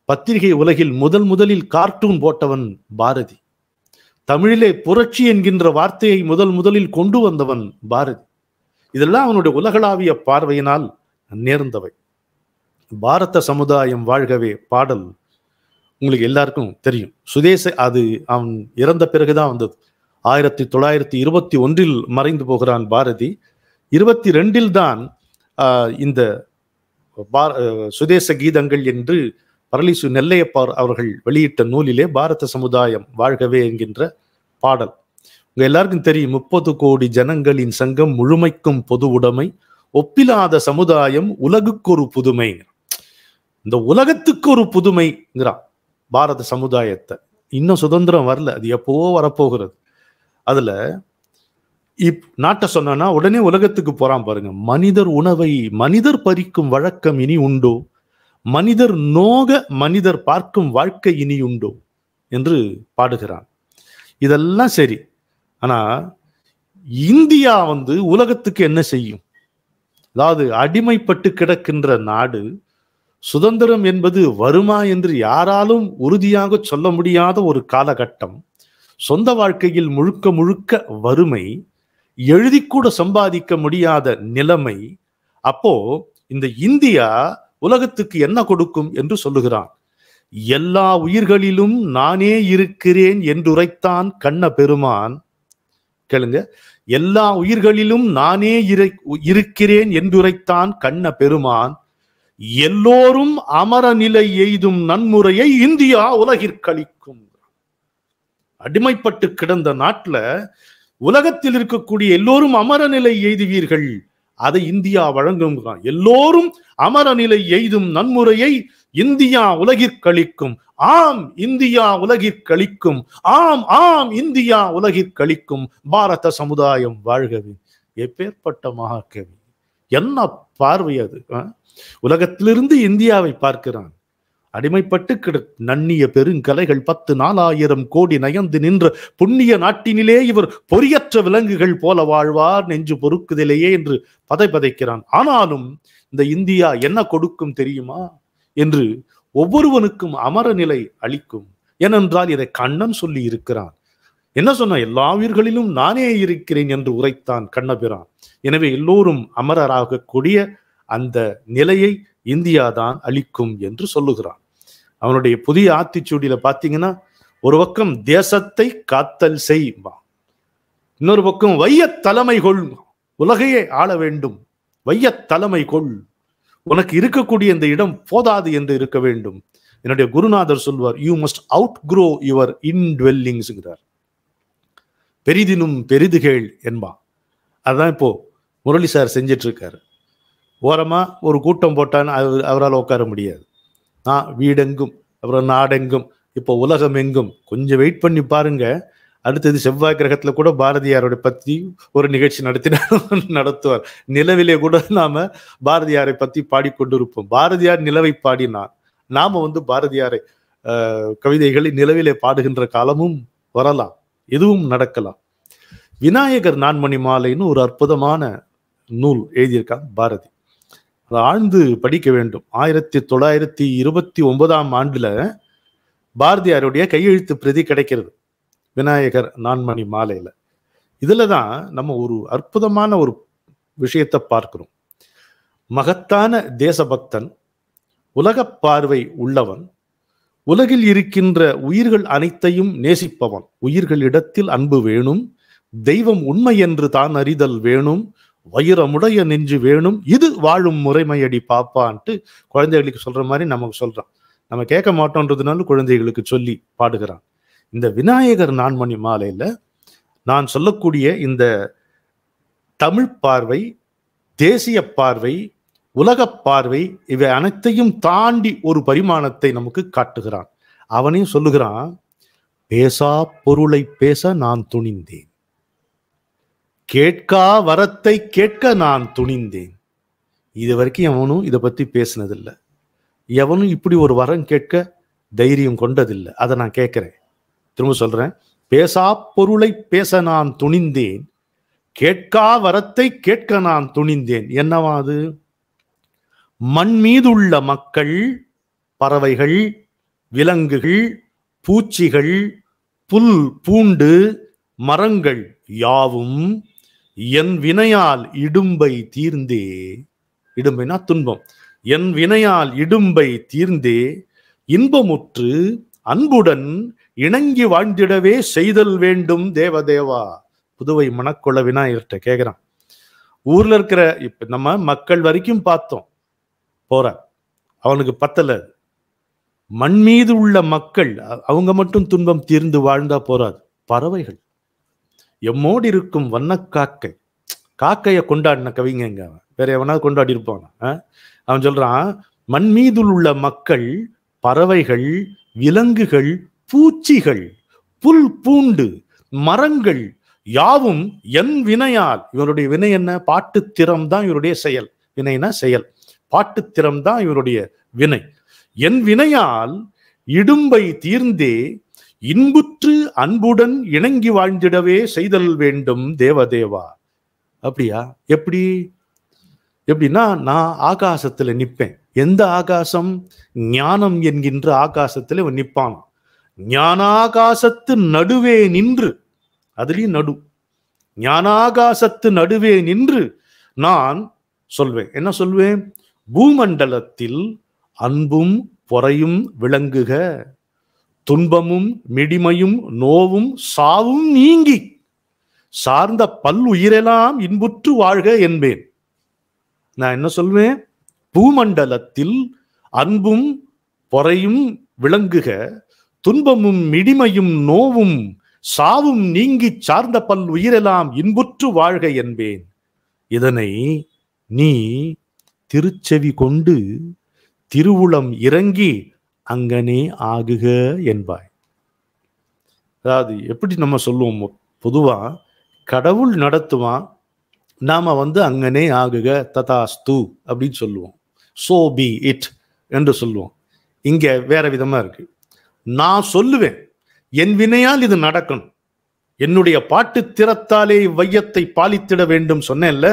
பத்திரிகை உலகில் முதல் முதலில் கார்ட்டூன் போட்டவன் பாரதி தமிழிலே புரட்சி என்கின்ற வார்த்தையை முதல் முதலில் கொண்டு வந்தவன் பாரதி இதெல்லாம் அவனுடைய உலகளாவிய பார்வையினால் நேர்ந்தவை பாரத சமுதாயம் வாழ்கவே பாடல் உங்களுக்கு எல்லாருக்கும் தெரியும் சுதேச அது அவன் இறந்த பிறகுதான் வந்தது ஆயிரத்தி தொள்ளாயிரத்தி இருபத்தி ஒன்றில் மறைந்து போகிறான் பாரதி இருபத்தி ரெண்டில் தான் இந்த பார சுதேச கீதங்கள் என்று பரளிசு நெல்லையப்பார் அவர்கள் வெளியிட்ட நூலிலே பாரத சமுதாயம் வாழ்கவே என்கின்ற பாடல் உங்க எல்லாருக்கும் தெரியும் முப்பது கோடி ஜனங்களின் சங்கம் முழுமைக்கும் பொது உடைமை ஒப்பிலாத சமுதாயம் உலகுக்கு ஒரு புதுமை இந்த உலகத்துக்கு ஒரு புதுமைங்கிறான் பாரத சமுதாயத்தை இன்னும் சுதந்திரம் வரல அது எப்போவோ வரப்போகிறது அதுல இப் நாட்டை சொன்னா உடனே உலகத்துக்கு போறான் பாருங்க மனிதர் உணவை மனிதர் பறிக்கும் வழக்கம் இனி உண்டோ மனிதர் நோக மனிதர் பார்க்கும் வாழ்க்கை இனி உண்டோ என்று பாடுகிறான் இதெல்லாம் சரி ஆனா இந்தியா வந்து உலகத்துக்கு என்ன செய்யும் அதாவது அடிமைப்பட்டு கிடக்கின்ற நாடு சுதந்திரம் என்பது வருமா என்று யாராலும் உறுதியாக சொல்ல முடியாத ஒரு காலகட்டம் சொந்த வாழ்க்கையில் முழுக்க முழுக்க வறுமை எழுதிக்கூட சம்பாதிக்க முடியாத நிலைமை அப்போ இந்த இந்தியா உலகத்துக்கு என்ன கொடுக்கும் என்று சொல்லுகிறான் எல்லா உயிர்களிலும் நானே இருக்கிறேன் என்றுரைத்தான் கண்ண பெருமான் கேளுங்க எல்லா உயிர்களிலும் நானே இருக்கிறேன் என்றுரைத்தான் கண்ண பெருமான் எல்லோரும் அமர நிலை எய்தும் நன்முறையை இந்தியா உலகிற்கழிக்கும் அடிமைப்பட்டு கிடந்த நாட்டில் உலகத்தில் இருக்கக்கூடிய எல்லோரும் அமர நிலை எய்துவீர்கள் அதை இந்தியா வழங்கும் எல்லோரும் அமர நிலை எய்தும் நன்முறையை இந்தியா உலகிற்கழிக்கும் ஆம் இந்தியா உலகிற்கழிக்கும் ஆம் ஆம் இந்தியா உலகிற்கழிக்கும் பாரத சமுதாயம் வாழ்கவி எப்பேற்பட்ட மகாகவி என்ன பார்வை அது உலகத்திலிருந்து இந்தியாவை பார்க்கிறான் அடிமைப்பட்டு கிட நன்னிய பெருங்கலைகள் பத்து நாலாயிரம் கோடி நயந்து நின்ற புண்ணிய நாட்டினிலே இவர் பொறியற்ற விலங்குகள் போல வாழ்வார் நெஞ்சு பொறுக்குதிலேயே என்று பதை பதைக்கிறான் ஆனாலும் இந்த இந்தியா என்ன கொடுக்கும் தெரியுமா என்று ஒவ்வொருவனுக்கும் அமர நிலை அளிக்கும் ஏனென்றால் இதை கண்ணன் சொல்லி இருக்கிறான் என்ன சொன்ன எல்லா உயிர்களிலும் நானே இருக்கிறேன் என்று உரைத்தான் கண்ணபிரான் எனவே எல்லோரும் அமரராக கூடிய அந்த நிலையை இந்தியா தான் அளிக்கும் என்று சொல்லுகிறான் அவனுடைய புதிய ஆத்திச்சூடியில பாத்தீங்கன்னா ஒரு பக்கம் தேசத்தை காத்தல் செய்வான் இன்னொரு பக்கம் வைய தலைமை கொள் உலகையே ஆள வேண்டும் வைய தலைமை கொள் உனக்கு இருக்கக்கூடிய இந்த இடம் போதாது என்று இருக்க வேண்டும் என்னுடைய குருநாதர் சொல்வார் you must outgrow your இன்வெல்லிங்ஸ்ங்கிறார் பெரிதினும் கேள் என்பா அதுதான் இப்போ முரளி சார் செஞ்சிட்டு இருக்காரு ஓரமா ஒரு கூட்டம் போட்டான்னு அவர் அவரால் உட்கார முடியாது நான் வீடெங்கும் அப்புறம் நாடெங்கும் இப்போ உலகம் எங்கும் கொஞ்சம் வெயிட் பண்ணி பாருங்க அடுத்தது செவ்வாய் கிரகத்துல கூட பாரதியாரோட பத்தி ஒரு நிகழ்ச்சி நடத்தினார் நடத்துவார் நிலவிலே கூட நாம பாரதியாரை பத்தி பாடிக்கொண்டிருப்போம் பாரதியார் நிலவை பாடினார் நாம வந்து பாரதியாரை கவிதைகளை நிலவிலே பாடுகின்ற காலமும் வரலாம் எதுவும் நடக்கலாம் விநாயகர் நான்மணி மாலைன்னு ஒரு அற்புதமான நூல் எழுதியிருக்காங்க பாரதி அதை ஆழ்ந்து படிக்க வேண்டும் ஆயிரத்தி தொள்ளாயிரத்தி இருபத்தி ஒன்பதாம் ஆண்டுல பாரதியாருடைய கையெழுத்து பிரதி கிடைக்கிறது விநாயகர் நான்மணி மாலையில இதுல தான் நம்ம ஒரு அற்புதமான ஒரு விஷயத்தை பார்க்கிறோம் மகத்தான தேசபக்தன் உலக பார்வை உள்ளவன் உலகில் இருக்கின்ற உயிர்கள் அனைத்தையும் நேசிப்பவன் உயிர்களிடத்தில் அன்பு வேணும் தெய்வம் உண்மை என்று தான் அறிதல் வேணும் வைரமுடைய நெஞ்சு வேணும் இது வாழும் முறைமையடி பாப்பான்ட்டு குழந்தைகளுக்கு சொல்ற மாதிரி நமக்கு சொல்றான் நம்ம கேட்க மாட்டோன்றதுனால குழந்தைகளுக்கு சொல்லி பாடுகிறான் இந்த விநாயகர் நான்மணி மாலையில நான் சொல்லக்கூடிய இந்த தமிழ் பார்வை தேசிய பார்வை உலக பார்வை இவை அனைத்தையும் தாண்டி ஒரு பரிமாணத்தை நமக்கு காட்டுகிறான் அவனையும் சொல்லுகிறான் பேசா பொருளை பேச நான் துணிந்தேன் கேட்கா வரத்தை கேட்க நான் துணிந்தேன் இது வரைக்கும் எவனும் இதை பத்தி பேசினதில்லை எவனும் இப்படி ஒரு வரம் கேட்க தைரியம் கொண்டதில்லை அதை நான் கேட்கிறேன் திரும்ப சொல்றேன் பேசா பொருளை பேச நான் துணிந்தேன் கேட்கா வரத்தை கேட்க நான் துணிந்தேன் என்னவா அது மண் மீதுள்ள மக்கள் பறவைகள் விலங்குகள் பூச்சிகள் புல் பூண்டு மரங்கள் யாவும் என் வினையால் இடும்பை தீர்ந்தே இடும்பைனா துன்பம் என் வினையால் இடும்பை தீர்ந்தே இன்பமுற்று அன்புடன் இணங்கி வாழ்ந்திடவே செய்தல் வேண்டும் தேவதேவா புதுவை மணக்குள வினாயகர்கிட்ட கேட்குறான் ஊர்ல இருக்கிற இப்ப நம்ம மக்கள் வரைக்கும் பார்த்தோம் போறான் அவனுக்கு பத்தல மண் மீது உள்ள மக்கள் அவங்க மட்டும் துன்பம் தீர்ந்து வாழ்ந்தா போறாது பறவைகள் எம்மோடு இருக்கும் வண்ணக்காக்கை காக்கையை கொண்டாடின கவிஞங்க அவன் வேற எவனாவது கொண்டாடி இருப்பான் அவன் சொல்றான் மண் மீது உள்ள மக்கள் பறவைகள் விலங்குகள் பூச்சிகள் புல் பூண்டு மரங்கள் யாவும் என் வினையால் இவருடைய வினை என்ன பாட்டு திறம்தான் இவருடைய செயல் வினைனா செயல் பாட்டு திறம்தான் இவருடைய வினை என் வினையால் இடும்பை தீர்ந்தே இன்புற்று அன்புடன் இணங்கி வாழ்ந்திடவே செய்தல் வேண்டும் தேவதேவா அப்படியா எப்படி எப்படின்னா நான் ஆகாசத்துல நிற்பேன் எந்த ஆகாசம் ஞானம் என்கின்ற ஆகாசத்துல நிற்பான் ஞானாகாசத்து நடுவே நின்று அதுலயும் நடு ஞானாகாசத்து நடுவே நின்று நான் சொல்வேன் என்ன சொல்வேன் பூமண்டலத்தில் அன்பும் பொறையும் விளங்குக துன்பமும் மிடிமையும் நோவும் சாவும் நீங்கி சார்ந்த பல் உயிரெல்லாம் இன்புற்று வாழ்க என்பேன் நான் என்ன சொல்வேன் பூமண்டலத்தில் அன்பும் பொறையும் விளங்குக துன்பமும் மிடிமையும் நோவும் சாவும் நீங்கி சார்ந்த பல் உயிரெல்லாம் இன்புற்று வாழ்க என்பேன் இதனை நீ திருச்செவி கொண்டு திருவுளம் இறங்கி அங்கனே ஆகுக என்பாய் அதாவது எப்படி நம்ம சொல்லுவோம் பொதுவா கடவுள் நடத்துவான் நாம வந்து அங்கனே ஆகுக ததாஸ்து அப்படின்னு சொல்லுவோம் சோ பி இட் என்று சொல்லுவோம் இங்க வேற விதமா இருக்கு நான் சொல்லுவேன் என் வினையால் இது நடக்கணும் என்னுடைய பாட்டு திறத்தாலே வையத்தை பாலித்திட வேண்டும் சொன்னேன்ல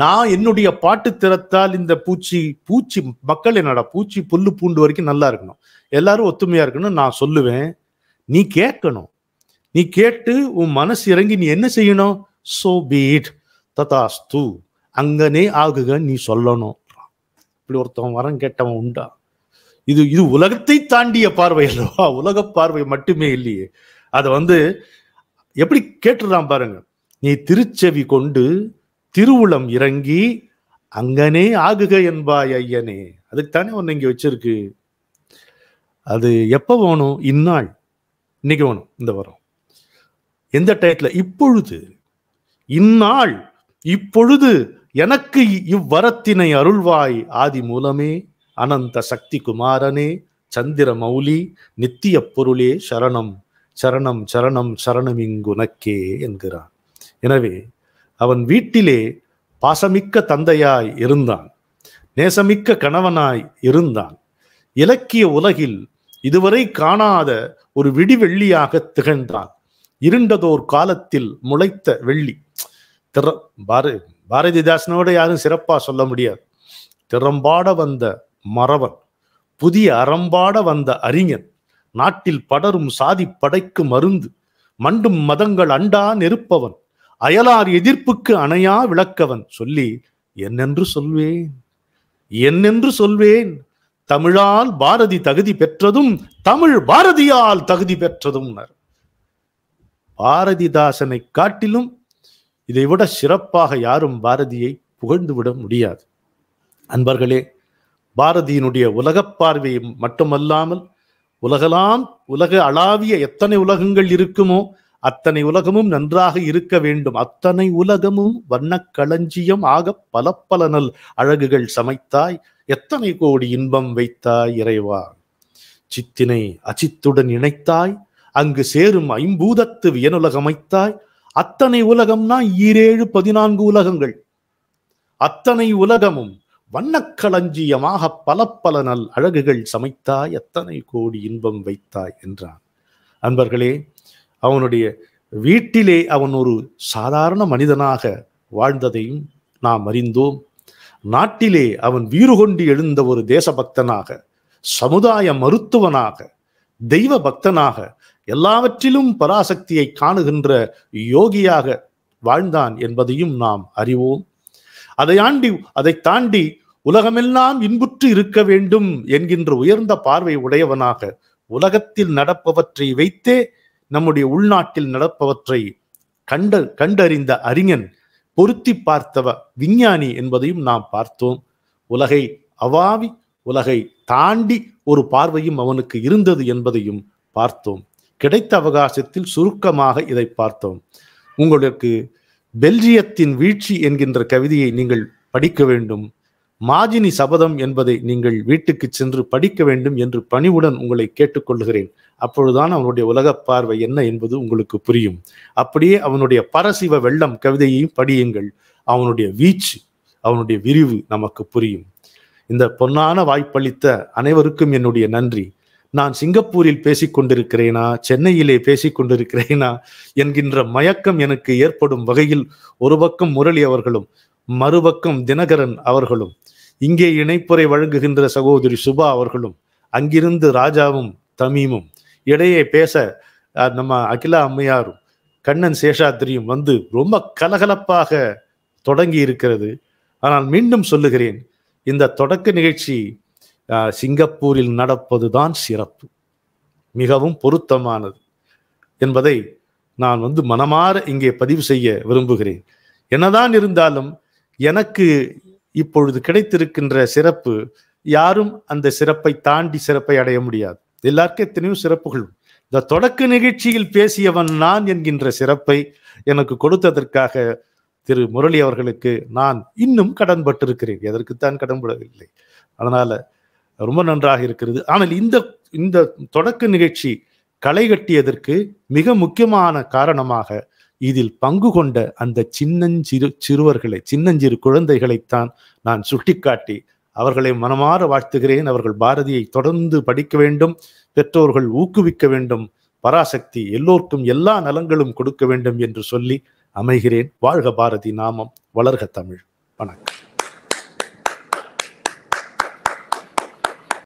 நான் என்னுடைய பாட்டு திறத்தால் இந்த பூச்சி பூச்சி மக்கள் என்னடா பூச்சி புல்லு பூண்டு வரைக்கும் நல்லா இருக்கணும் எல்லாரும் ஒத்துமையா இருக்கணும் நான் சொல்லுவேன் நீ கேட்கணும் நீ கேட்டு உன் மனசு இறங்கி நீ என்ன செய்யணும் சோ பீட் ததாஸ்து அங்கனே ஆகுக நீ சொல்லணும் இப்படி ஒருத்தவன் வரம் கேட்டவன் உண்டா இது இது உலகத்தை தாண்டிய பார்வை அல்லவா உலக பார்வை மட்டுமே இல்லையே அதை வந்து எப்படி கேட்டுறான் பாருங்க நீ திருச்செவி கொண்டு திருவுளம் இறங்கி அங்கனே ஆகுக என்பாய் ஐயனே அதுக்கு தானே ஒன்று இங்கே வச்சிருக்கு அது எப்போ வேணும் இந்நாள் இன்னைக்கு வேணும் இந்த வாரம் எந்த டயத்தில் இப்பொழுது இந்நாள் இப்பொழுது எனக்கு இவ்வரத்தினை அருள்வாய் ஆதி மூலமே அனந்த சக்தி குமாரனே சந்திர மௌலி நித்திய பொருளே சரணம் சரணம் சரணம் சரணம் இங்குனக்கே என்கிறான் எனவே அவன் வீட்டிலே பாசமிக்க தந்தையாய் இருந்தான் நேசமிக்க கணவனாய் இருந்தான் இலக்கிய உலகில் இதுவரை காணாத ஒரு விடிவெள்ளியாக திகழ்ந்தான் இருண்டதோர் காலத்தில் முளைத்த வெள்ளி திற பார பாரதிதாசனோட யாரும் சிறப்பா சொல்ல முடியாது திறம்பாட வந்த மறவன் புதிய அறம்பாட வந்த அறிஞன் நாட்டில் படரும் சாதி படைக்கு மருந்து மண்டும் மதங்கள் அண்டா நெருப்பவன் அயலார் எதிர்ப்புக்கு அணையா விளக்கவன் சொல்லி என்னென்று சொல்வேன் என்னென்று சொல்வேன் தமிழால் பாரதி தகுதி பெற்றதும் தமிழ் பாரதியால் தகுதி பெற்றதும் பாரதிதாசனை காட்டிலும் இதை விட சிறப்பாக யாரும் பாரதியை புகழ்ந்து விட முடியாது அன்பர்களே பாரதியினுடைய உலகப் பார்வையை மட்டுமல்லாமல் உலகலாம் உலக அளாவிய எத்தனை உலகங்கள் இருக்குமோ அத்தனை உலகமும் நன்றாக இருக்க வேண்டும் அத்தனை உலகமும் வண்ணக்களஞ்சியம் ஆக பல பல நல் அழகுகள் சமைத்தாய் எத்தனை கோடி இன்பம் வைத்தாய் இறைவா சித்தினை அச்சித்துடன் இணைத்தாய் அங்கு சேரும் ஐம்பூதத்து வியனுலகமைத்தாய் அத்தனை உலகம்னா ஈரேழு பதினான்கு உலகங்கள் அத்தனை உலகமும் வண்ணக்களஞ்சியமாக பல பல நல் அழகுகள் சமைத்தாய் எத்தனை கோடி இன்பம் வைத்தாய் என்றான் அன்பர்களே அவனுடைய வீட்டிலே அவன் ஒரு சாதாரண மனிதனாக வாழ்ந்ததையும் நாம் அறிந்தோம் நாட்டிலே அவன் வீறு கொண்டு எழுந்த ஒரு தேசபக்தனாக சமுதாய மருத்துவனாக தெய்வ பக்தனாக எல்லாவற்றிலும் பராசக்தியை காணுகின்ற யோகியாக வாழ்ந்தான் என்பதையும் நாம் அறிவோம் அதை ஆண்டி அதை தாண்டி உலகமெல்லாம் இன்புற்று இருக்க வேண்டும் என்கின்ற உயர்ந்த பார்வை உடையவனாக உலகத்தில் நடப்பவற்றை வைத்தே நம்முடைய உள்நாட்டில் நடப்பவற்றை கண்ட கண்டறிந்த அறிஞன் பொருத்தி பார்த்தவ விஞ்ஞானி என்பதையும் நாம் பார்த்தோம் உலகை அவாவி உலகை தாண்டி ஒரு பார்வையும் அவனுக்கு இருந்தது என்பதையும் பார்த்தோம் கிடைத்த அவகாசத்தில் சுருக்கமாக இதை பார்த்தோம் உங்களுக்கு பெல்ஜியத்தின் வீழ்ச்சி என்கின்ற கவிதையை நீங்கள் படிக்க வேண்டும் மாஜினி சபதம் என்பதை நீங்கள் வீட்டுக்கு சென்று படிக்க வேண்டும் என்று பணிவுடன் உங்களை கேட்டுக்கொள்கிறேன் அப்பொழுதுதான் அவனுடைய உலக பார்வை என்ன என்பது உங்களுக்கு புரியும் அப்படியே அவனுடைய பரசிவ வெள்ளம் கவிதையையும் படியுங்கள் அவனுடைய வீச்சு அவனுடைய விரிவு நமக்கு புரியும் இந்த பொன்னான வாய்ப்பளித்த அனைவருக்கும் என்னுடைய நன்றி நான் சிங்கப்பூரில் பேசிக்கொண்டிருக்கிறேனா சென்னையிலே பேசிக்கொண்டிருக்கிறேனா என்கின்ற மயக்கம் எனக்கு ஏற்படும் வகையில் ஒரு பக்கம் முரளி அவர்களும் மறுபக்கம் தினகரன் அவர்களும் இங்கே இணைப்புரை வழங்குகின்ற சகோதரி சுபா அவர்களும் அங்கிருந்து ராஜாவும் தமீமும் இடையே பேச நம்ம அகிலா அம்மையாரும் கண்ணன் சேஷாத்திரியும் வந்து ரொம்ப கலகலப்பாக தொடங்கி இருக்கிறது ஆனால் மீண்டும் சொல்லுகிறேன் இந்த தொடக்க நிகழ்ச்சி சிங்கப்பூரில் நடப்பதுதான் சிறப்பு மிகவும் பொருத்தமானது என்பதை நான் வந்து மனமாற இங்கே பதிவு செய்ய விரும்புகிறேன் என்னதான் இருந்தாலும் எனக்கு இப்பொழுது கிடைத்திருக்கின்ற சிறப்பு யாரும் அந்த சிறப்பை தாண்டி சிறப்பை அடைய முடியாது எல்லாருக்கும் எத்தனையோ சிறப்புகள் இந்த தொடக்க நிகழ்ச்சியில் பேசியவன் நான் என்கின்ற சிறப்பை எனக்கு கொடுத்ததற்காக திரு முரளி அவர்களுக்கு நான் இன்னும் கடன்பட்டிருக்கிறேன் எதற்குத்தான் கடன்படவில்லை அதனால ரொம்ப நன்றாக இருக்கிறது ஆனால் இந்த இந்த தொடக்க நிகழ்ச்சி களை கட்டியதற்கு மிக முக்கியமான காரணமாக இதில் பங்கு கொண்ட அந்த சின்னஞ்சிறு சிறுவர்களை சின்னஞ்சிறு குழந்தைகளைத்தான் நான் சுட்டிக்காட்டி அவர்களை மனமாற வாழ்த்துகிறேன் அவர்கள் பாரதியை தொடர்ந்து படிக்க வேண்டும் பெற்றோர்கள் ஊக்குவிக்க வேண்டும் பராசக்தி எல்லோருக்கும் எல்லா நலங்களும் கொடுக்க வேண்டும் என்று சொல்லி அமைகிறேன் வாழ்க பாரதி நாமம் வளர்க தமிழ் வணக்கம்